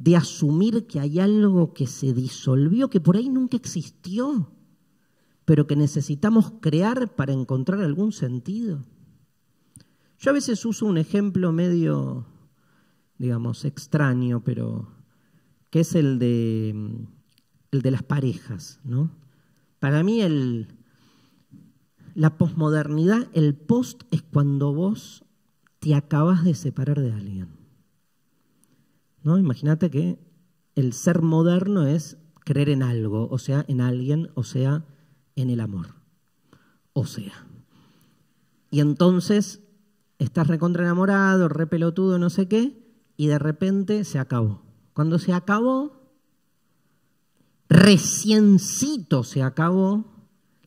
de asumir que hay algo que se disolvió, que por ahí nunca existió, pero que necesitamos crear para encontrar algún sentido. Yo a veces uso un ejemplo medio, digamos, extraño, pero que es el de, mm, el de las parejas. ¿no? Para mí la posmodernidad, el post es cuando vos te acabas de separar de alguien. ¿no? Imagínate que el ser moderno es creer en algo, o sea, en alguien, o sea, en el amor. O sea. Y entonces estás recontra enamorado, re no sé qué, y de repente se acabó. Cuando se acabó, reciencito se acabó,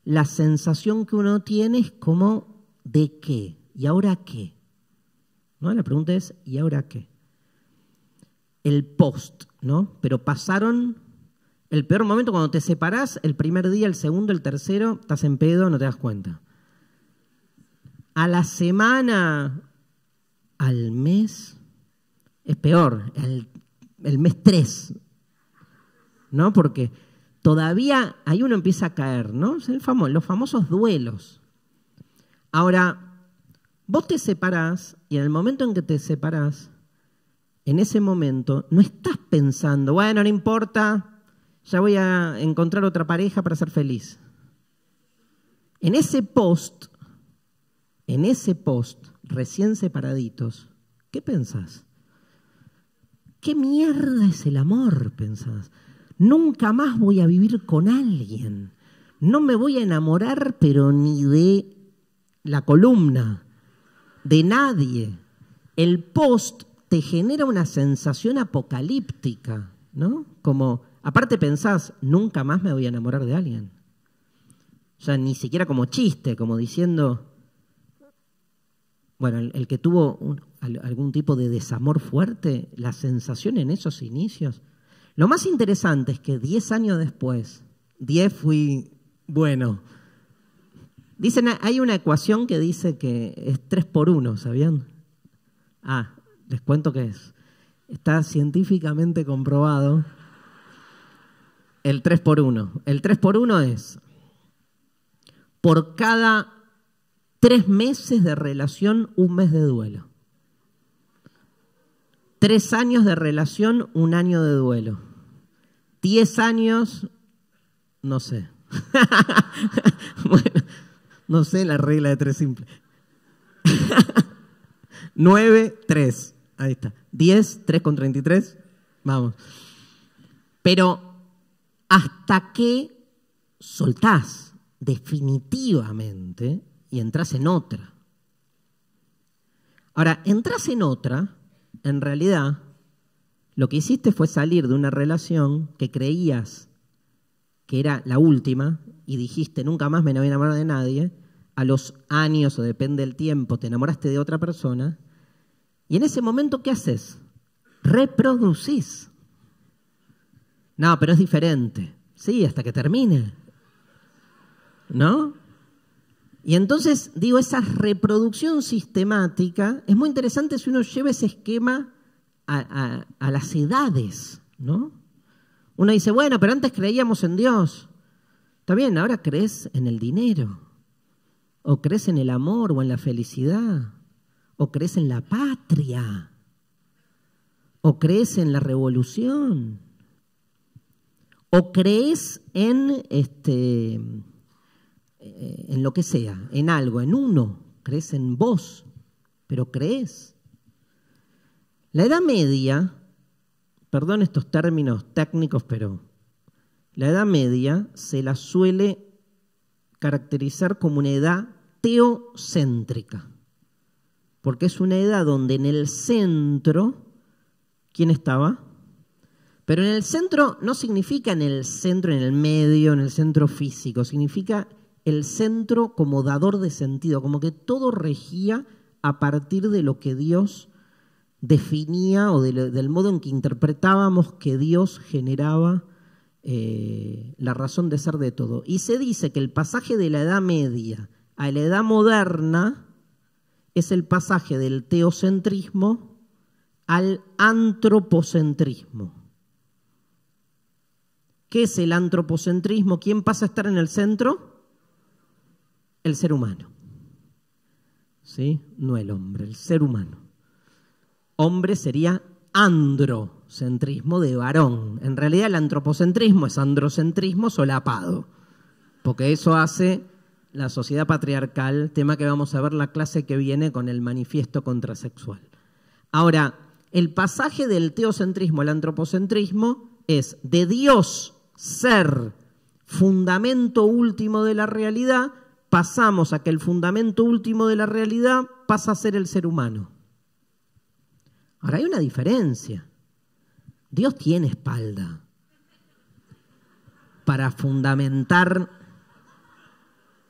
la sensación que uno tiene es como de qué, y ahora qué. ¿No? La pregunta es, ¿y ahora qué? el post, ¿no? Pero pasaron el peor momento cuando te separás, el primer día, el segundo, el tercero, estás en pedo, no te das cuenta. A la semana, al mes, es peor, el, mes tres, ¿no? Porque todavía ahí uno empieza a caer, ¿no? los famosos duelos. Ahora, vos te separás y en el momento en que te separás, en ese momento no estás pensando, bueno, no importa, ya voy a encontrar otra pareja para ser feliz. En ese post, en ese post, recién separaditos, ¿qué pensás? ¿Qué mierda es el amor? Pensás. Nunca más voy a vivir con alguien. No me voy a enamorar, pero ni de la columna, de nadie. El post genera una sensación apocalíptica, ¿no? Como, aparte pensás, nunca más me voy a enamorar de alguien. O sea, ni siquiera como chiste, como diciendo, bueno, el, que tuvo algún tipo de desamor fuerte, la sensación en esos inicios. Lo más interesante es que 10 años después, 10 fui bueno. Dicen, hay una ecuación que dice que es 3 por 1, ¿sabían? Ah, les cuento qué es. Está científicamente comprobado el 3 por 1. El 3 por 1 es por cada tres meses de relación, un mes de duelo. Tres años de relación, un año de duelo. 10 años, no sé. bueno, no sé la regla de tres simple. 9-3. Ahí está. 10, 3 con 33. Vamos. Pero hasta que soltás definitivamente y entras en otra. Ahora, entras en otra, en realidad, lo que hiciste fue salir de una relación que creías que era la última y dijiste nunca más me voy a enamorar de nadie, a los años o depende del tiempo te enamoraste de otra persona y en ese momento, ¿qué haces? Reproducís. No, pero es diferente. Sí, hasta que termine. ¿No? Y entonces, digo, esa reproducción sistemática es muy interesante si uno lleva ese esquema a, las edades, ¿no? Uno dice, bueno, pero antes creíamos en Dios. Está bien, ahora crees en el dinero, o crees en el amor o en la felicidad, o crees en la patria, o crees en la revolución, o crees en, este, eh, en lo que sea, en algo, en uno, crees en vos, pero crees. La Edad Media, perdón estos términos técnicos, pero la Edad Media se la suele caracterizar como una edad teocéntrica porque es una edad donde en el centro, ¿quién estaba? Pero en el centro no significa en el centro, en el medio, en el centro físico, significa el centro como dador de sentido, como que todo regía a partir de lo que Dios definía o del modo en que interpretábamos que Dios generaba eh, la razón de ser de todo. Y se dice que el pasaje de la Edad Media a la Edad Moderna es el pasaje del teocentrismo al antropocentrismo. ¿Qué es el antropocentrismo? ¿Quién pasa a estar en el centro? El ser humano. ¿Sí? No el hombre, el ser humano. Hombre sería androcentrismo de varón. En realidad el antropocentrismo es androcentrismo solapado, porque eso hace la sociedad patriarcal, tema que vamos a ver la clase que viene con el manifiesto contrasexual. Ahora, el pasaje del teocentrismo al antropocentrismo es de Dios ser fundamento último de la realidad, pasamos a que el fundamento último de la realidad pasa a ser el ser humano. Ahora hay una diferencia. Dios tiene espalda para fundamentar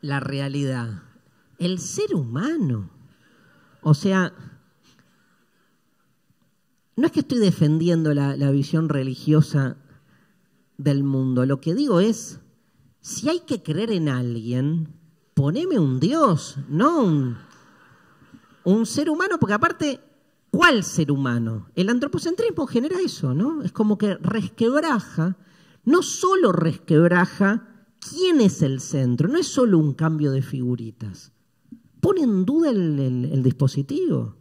la realidad? El ser humano. O sea, no es que estoy defendiendo la, visión religiosa del mundo, lo que digo es, si hay que creer en alguien, poneme un Dios, no un, un ser humano, porque aparte, ¿cuál ser humano? El antropocentrismo genera eso, ¿no? Es como que resquebraja, no solo resquebraja quién es el centro, no es solo un cambio de figuritas. Pone en duda el, el dispositivo,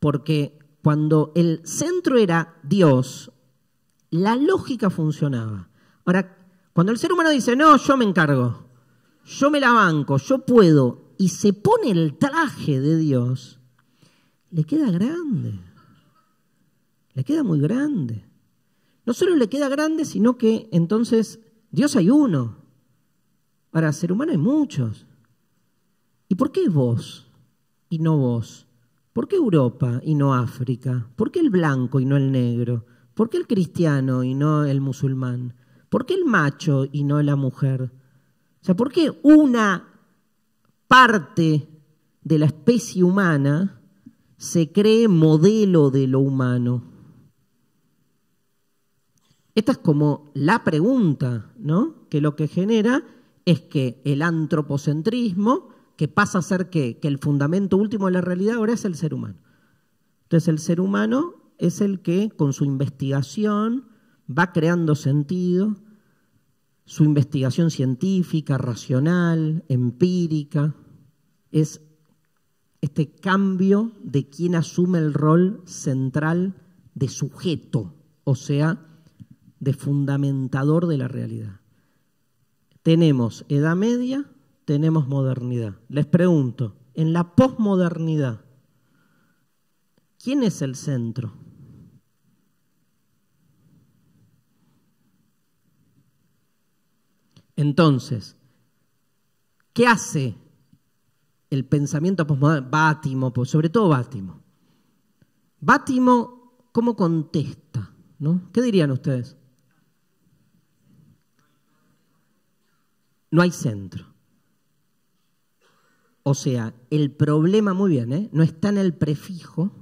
porque cuando el centro era Dios, la lógica funcionaba. Ahora, cuando el ser humano dice, no, yo me encargo, yo me la banco, yo puedo, y se pone el traje de Dios, le queda grande. Le queda muy grande. No solo le queda grande, sino que entonces Dios hay uno. Para ser humano hay muchos. ¿Y por qué vos y no vos? ¿Por qué Europa y no África? ¿Por qué el blanco y no el negro? ¿Por qué el cristiano y no el musulmán? ¿Por qué el macho y no la mujer? O sea, ¿por qué una parte de la especie humana se cree modelo de lo humano? Esta es como la pregunta, ¿no? Que lo que genera es que el antropocentrismo, que pasa a ser que, el fundamento último de la realidad ahora es el ser humano. Entonces el ser humano es el que con su investigación va creando sentido, su investigación científica, racional, empírica, es este cambio de quien asume el rol central de sujeto, o sea, de fundamentador de la realidad tenemos Edad Media, tenemos modernidad. Les pregunto, en la posmodernidad, ¿quién es el centro? Entonces, ¿qué hace el pensamiento posmoderno? Bátimo, pues, sobre todo Bátimo. Bátimo, ¿cómo contesta? ¿no? ¿Qué dirían ustedes? no hay centro. O sea, el problema, muy bien, ¿eh? no está en el prefijo,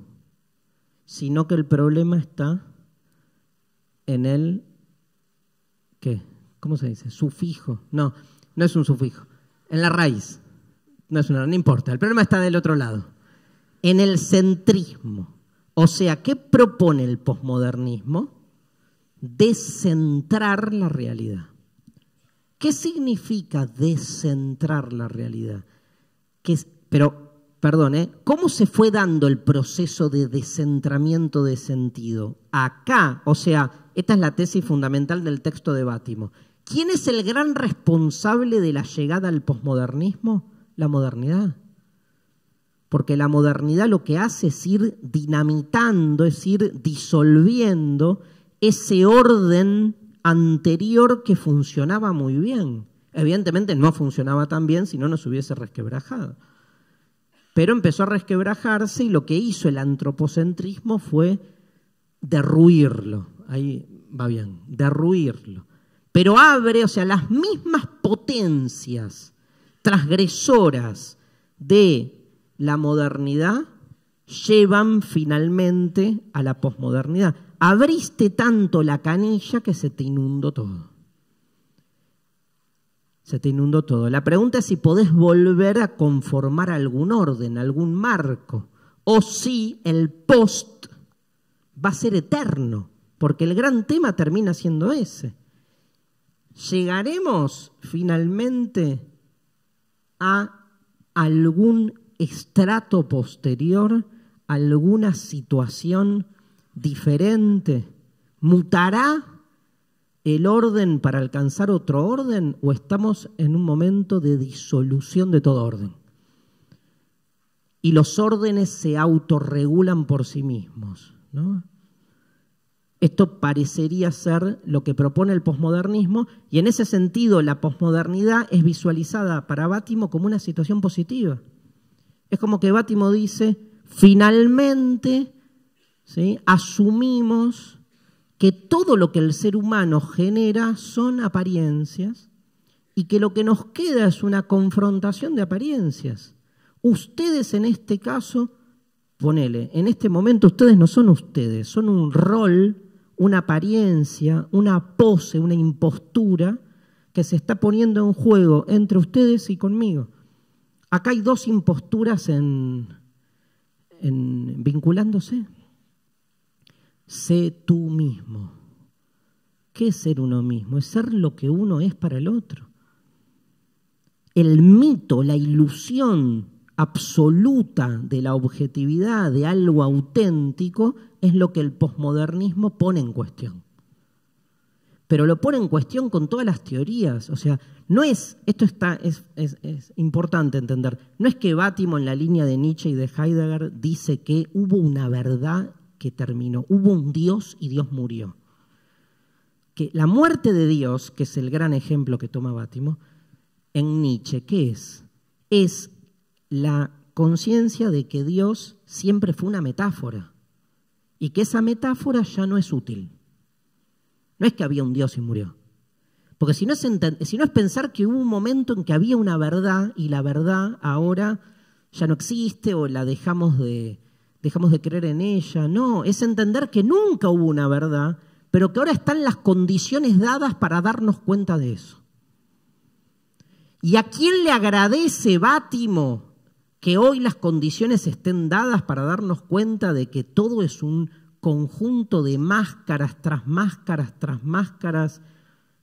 sino que el problema está en el, ¿qué? ¿Cómo se dice? Sufijo. No, no es un sufijo. En la raíz. No es una, no importa. El problema está del otro lado. En el centrismo. O sea, ¿qué propone el posmodernismo? Descentrar la realidad. ¿Qué significa descentrar la realidad? ¿Qué, pero, perdón, ¿eh? ¿cómo se fue dando el proceso de descentramiento de sentido? Acá, o sea, esta es la tesis fundamental del texto de Bátimo. ¿Quién es el gran responsable de la llegada al posmodernismo? La modernidad. Porque la modernidad lo que hace es ir dinamitando, es ir disolviendo ese orden anterior que funcionaba muy bien. Evidentemente no funcionaba tan bien si no nos hubiese resquebrajado. Pero empezó a resquebrajarse y lo que hizo el antropocentrismo fue derruirlo. Ahí va bien, derruirlo. Pero abre, o sea, las mismas potencias transgresoras de la modernidad llevan finalmente a la posmodernidad abriste tanto la canilla que se te inundó todo. Se te inundó todo. La pregunta es si podés volver a conformar algún orden, algún marco, o si el post va a ser eterno, porque el gran tema termina siendo ese. ¿Llegaremos finalmente a algún estrato posterior, alguna situación diferente? ¿Mutará el orden para alcanzar otro orden o estamos en un momento de disolución de todo orden? Y los órdenes se autorregulan por sí mismos. Esto parecería ser lo que propone el posmodernismo y en ese sentido la posmodernidad es visualizada para Bátimo como una situación positiva. Es como que Bátimo dice, finalmente asumimos que todo lo que el ser humano genera son apariencias y que lo que nos queda es una confrontación de apariencias. Ustedes en este caso, ponele, en este momento ustedes no son ustedes, son un rol, una apariencia, una pose, una impostura que se está poniendo en juego entre ustedes y conmigo. Acá hay dos imposturas en vinculándose sé tú mismo. ¿Qué es ser uno mismo? Es ser lo que uno es para el otro. El mito, la ilusión absoluta de la objetividad, de algo auténtico, es lo que el posmodernismo pone en cuestión. Pero lo pone en cuestión con todas las teorías. O sea, no es, esto está, es, importante entender, no es que Bátimo en la línea de Nietzsche y de Heidegger dice que hubo una verdad que terminó. Hubo un Dios y Dios murió. Que la muerte de Dios, que es el gran ejemplo que toma Bátimo, en Nietzsche, ¿qué es? Es la conciencia de que Dios siempre fue una metáfora y que esa metáfora ya no es útil. No es que había un Dios y murió. Porque si no, si no es pensar que hubo un momento en que había una verdad y la verdad ahora ya no existe o la dejamos de, dejamos de creer en ella, no, es entender que nunca hubo una verdad, pero que ahora están las condiciones dadas para darnos cuenta de eso. ¿Y a quién le agradece Bátimo que hoy las condiciones estén dadas para darnos cuenta de que todo es un conjunto de máscaras tras máscaras tras máscaras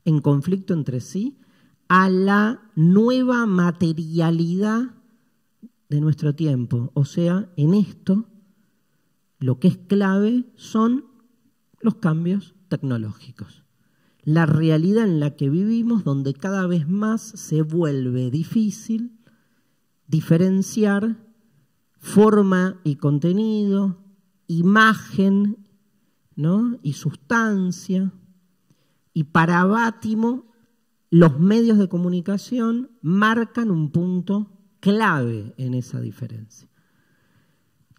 en conflicto entre sí? a la nueva materialidad de nuestro tiempo, o sea, en esto lo que es clave son los cambios tecnológicos. La realidad en la que vivimos, donde cada vez más se vuelve difícil diferenciar forma y contenido, imagen y sustancia. Y para Bátimo, los medios de comunicación marcan un punto clave en esa diferencia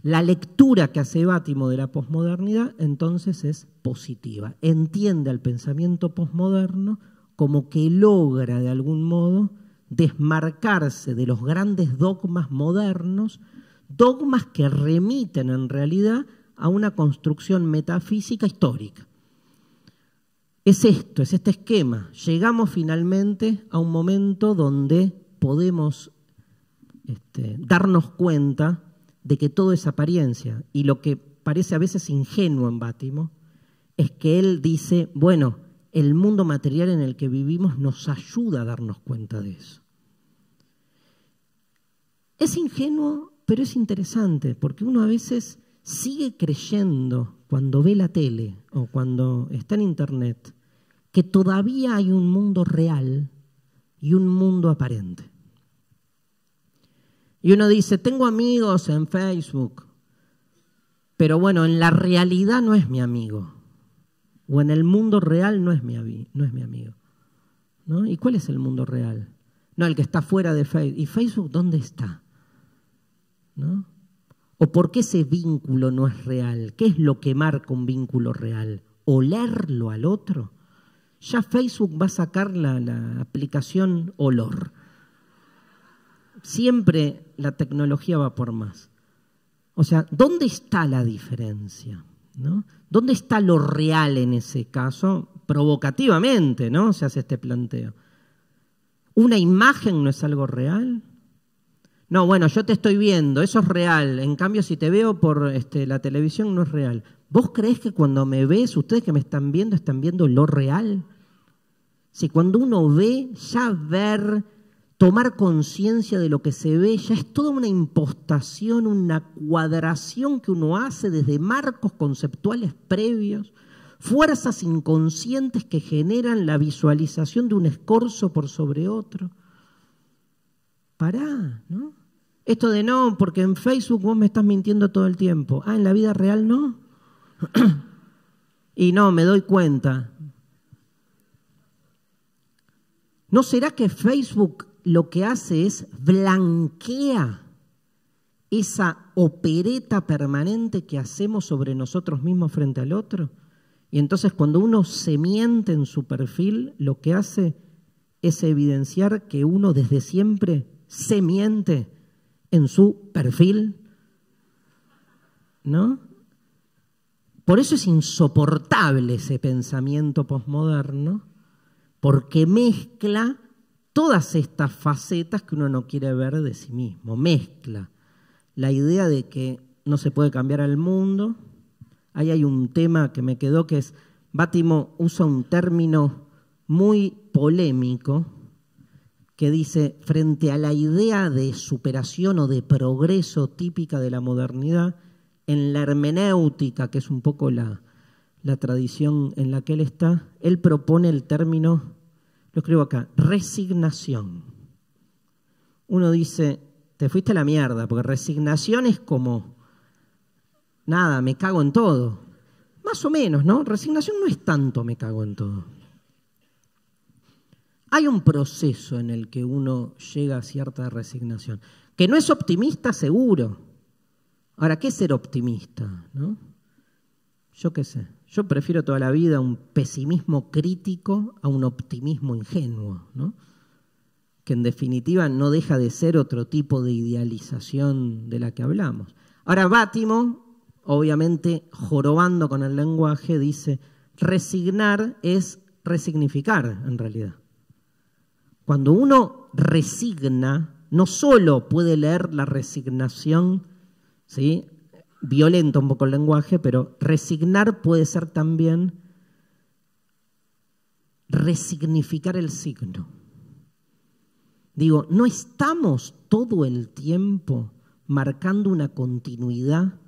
la lectura que hace Bátimo de la posmodernidad entonces es positiva. Entiende al pensamiento posmoderno como que logra de algún modo desmarcarse de los grandes dogmas modernos, dogmas que remiten en realidad a una construcción metafísica histórica. Es esto, es este esquema. Llegamos finalmente a un momento donde podemos este, darnos cuenta de que todo es apariencia. Y lo que parece a veces ingenuo en Bátimo es que él dice, bueno, el mundo material en el que vivimos nos ayuda a darnos cuenta de eso. Es ingenuo, pero es interesante, porque uno a veces sigue creyendo cuando ve la tele o cuando está en internet que todavía hay un mundo real y un mundo aparente. Y uno dice, tengo amigos en Facebook, pero bueno, en la realidad no es mi amigo, o en el mundo real no es mi, no es mi amigo. ¿no? ¿Y cuál es el mundo real? No, el que está fuera de Facebook. ¿Y Facebook dónde está? ¿No? ¿O por qué ese vínculo no es real? ¿Qué es lo que marca un vínculo real? ¿Olerlo al otro? Ya Facebook va a sacar la, la aplicación olor siempre la tecnología va por más. O sea, ¿dónde está la diferencia? ¿Dónde está lo real en ese caso? Provocativamente, ¿no? Se hace este planteo. ¿Una imagen no es algo real? No, bueno, yo te estoy viendo, eso es real. En cambio, si te veo por este, la televisión, no es real. ¿Vos crees que cuando me ves, ustedes que me están viendo, están viendo lo real? Si cuando uno ve, ya ver tomar conciencia de lo que se ve, ya es toda una impostación, una cuadración que uno hace desde marcos conceptuales previos, fuerzas inconscientes que generan la visualización de un escorzo por sobre otro. Pará, ¿no? Esto de no, porque en Facebook vos me estás mintiendo todo el tiempo. Ah, en la vida real no. y no, me doy cuenta. ¿No será que Facebook lo que hace es blanquea esa opereta permanente que hacemos sobre nosotros mismos frente al otro. Y entonces cuando uno se miente en su perfil, lo que hace es evidenciar que uno desde siempre se miente en su perfil. ¿No? Por eso es insoportable ese pensamiento posmoderno, porque mezcla todas estas facetas que uno no quiere ver de sí mismo. Mezcla la idea de que no se puede cambiar al mundo. Ahí hay un tema que me quedó que es, Bátimo usa un término muy polémico que dice, frente a la idea de superación o de progreso típica de la modernidad, en la hermenéutica, que es un poco la, la tradición en la que él está, él propone el término yo escribo acá, resignación. Uno dice, te fuiste a la mierda, porque resignación es como, nada, me cago en todo. Más o menos, ¿no? Resignación no es tanto me cago en todo. Hay un proceso en el que uno llega a cierta resignación, que no es optimista seguro. Ahora, ¿qué es ser optimista? ¿No? Yo qué sé. Yo prefiero toda la vida un pesimismo crítico a un optimismo ingenuo, ¿no? que en definitiva no deja de ser otro tipo de idealización de la que hablamos. Ahora Bátimo, obviamente jorobando con el lenguaje, dice, resignar es resignificar en realidad. Cuando uno resigna, no solo puede leer la resignación ¿sí? violento un poco el lenguaje, pero resignar puede ser también resignificar el signo. Digo, no estamos todo el tiempo marcando una continuidad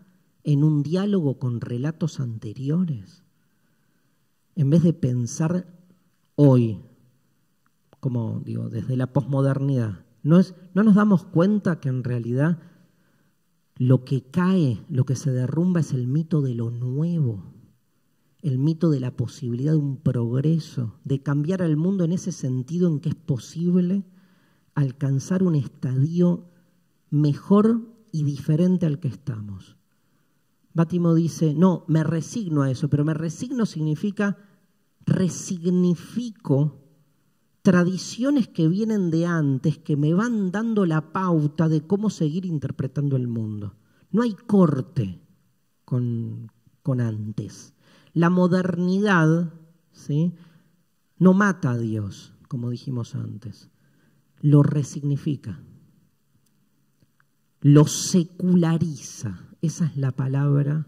en un diálogo con relatos anteriores, en vez de pensar hoy, como digo, desde la posmodernidad. no nos damos cuenta que en realidad lo que cae, lo que se derrumba es el mito de lo nuevo, el mito de la posibilidad de un progreso, de cambiar al mundo en ese sentido en que es posible alcanzar un estadio mejor y diferente al que estamos. Bátimo dice, no, me resigno a eso, pero me resigno significa resignifico tradiciones que vienen de antes, que me van dando la pauta de cómo seguir interpretando el mundo. No hay corte con, con antes. La modernidad ¿sí? no mata a Dios, como dijimos antes, lo resignifica, lo seculariza. Esa es la palabra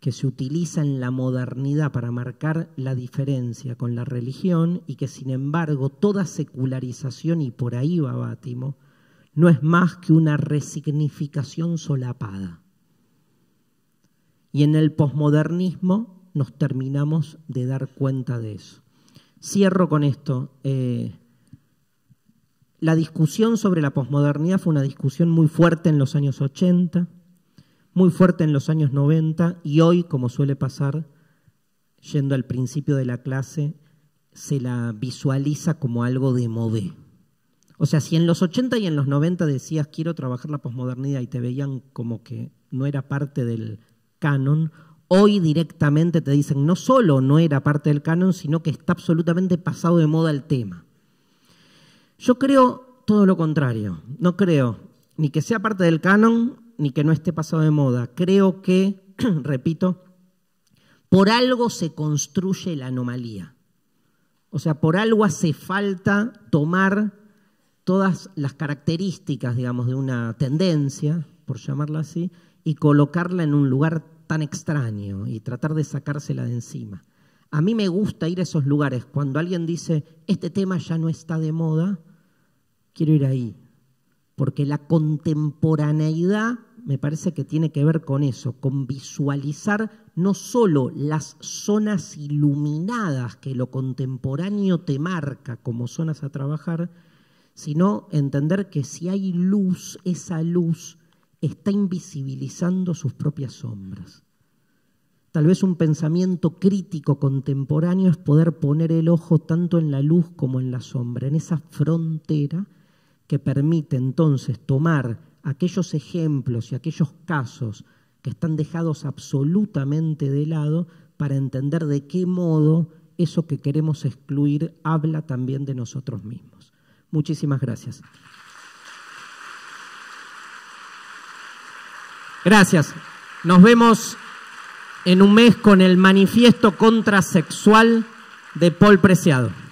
que se utiliza en la modernidad para marcar la diferencia con la religión y que sin embargo toda secularización, y por ahí va Bátimo, no es más que una resignificación solapada. Y en el posmodernismo nos terminamos de dar cuenta de eso. Cierro con esto. Eh, la discusión sobre la posmodernidad fue una discusión muy fuerte en los años 80 muy fuerte en los años 90 y hoy, como suele pasar, yendo al principio de la clase, se la visualiza como algo de modé. O sea, si en los 80 y en los 90 decías quiero trabajar la posmodernidad y te veían como que no era parte del canon, hoy directamente te dicen no solo no era parte del canon, sino que está absolutamente pasado de moda el tema. Yo creo todo lo contrario, no creo ni que sea parte del canon ni que no esté pasado de moda. Creo que, repito, por algo se construye la anomalía. O sea, por algo hace falta tomar todas las características, digamos, de una tendencia, por llamarla así, y colocarla en un lugar tan extraño y tratar de sacársela de encima. A mí me gusta ir a esos lugares. Cuando alguien dice, este tema ya no está de moda, quiero ir ahí. Porque la contemporaneidad me parece que tiene que ver con eso, con visualizar no solo las zonas iluminadas que lo contemporáneo te marca como zonas a trabajar, sino entender que si hay luz, esa luz está invisibilizando sus propias sombras. Tal vez un pensamiento crítico contemporáneo es poder poner el ojo tanto en la luz como en la sombra, en esa frontera que permite entonces tomar aquellos ejemplos y aquellos casos que están dejados absolutamente de lado para entender de qué modo eso que queremos excluir habla también de nosotros mismos. Muchísimas gracias. Gracias. Nos vemos en un mes con el manifiesto contrasexual de Paul Preciado.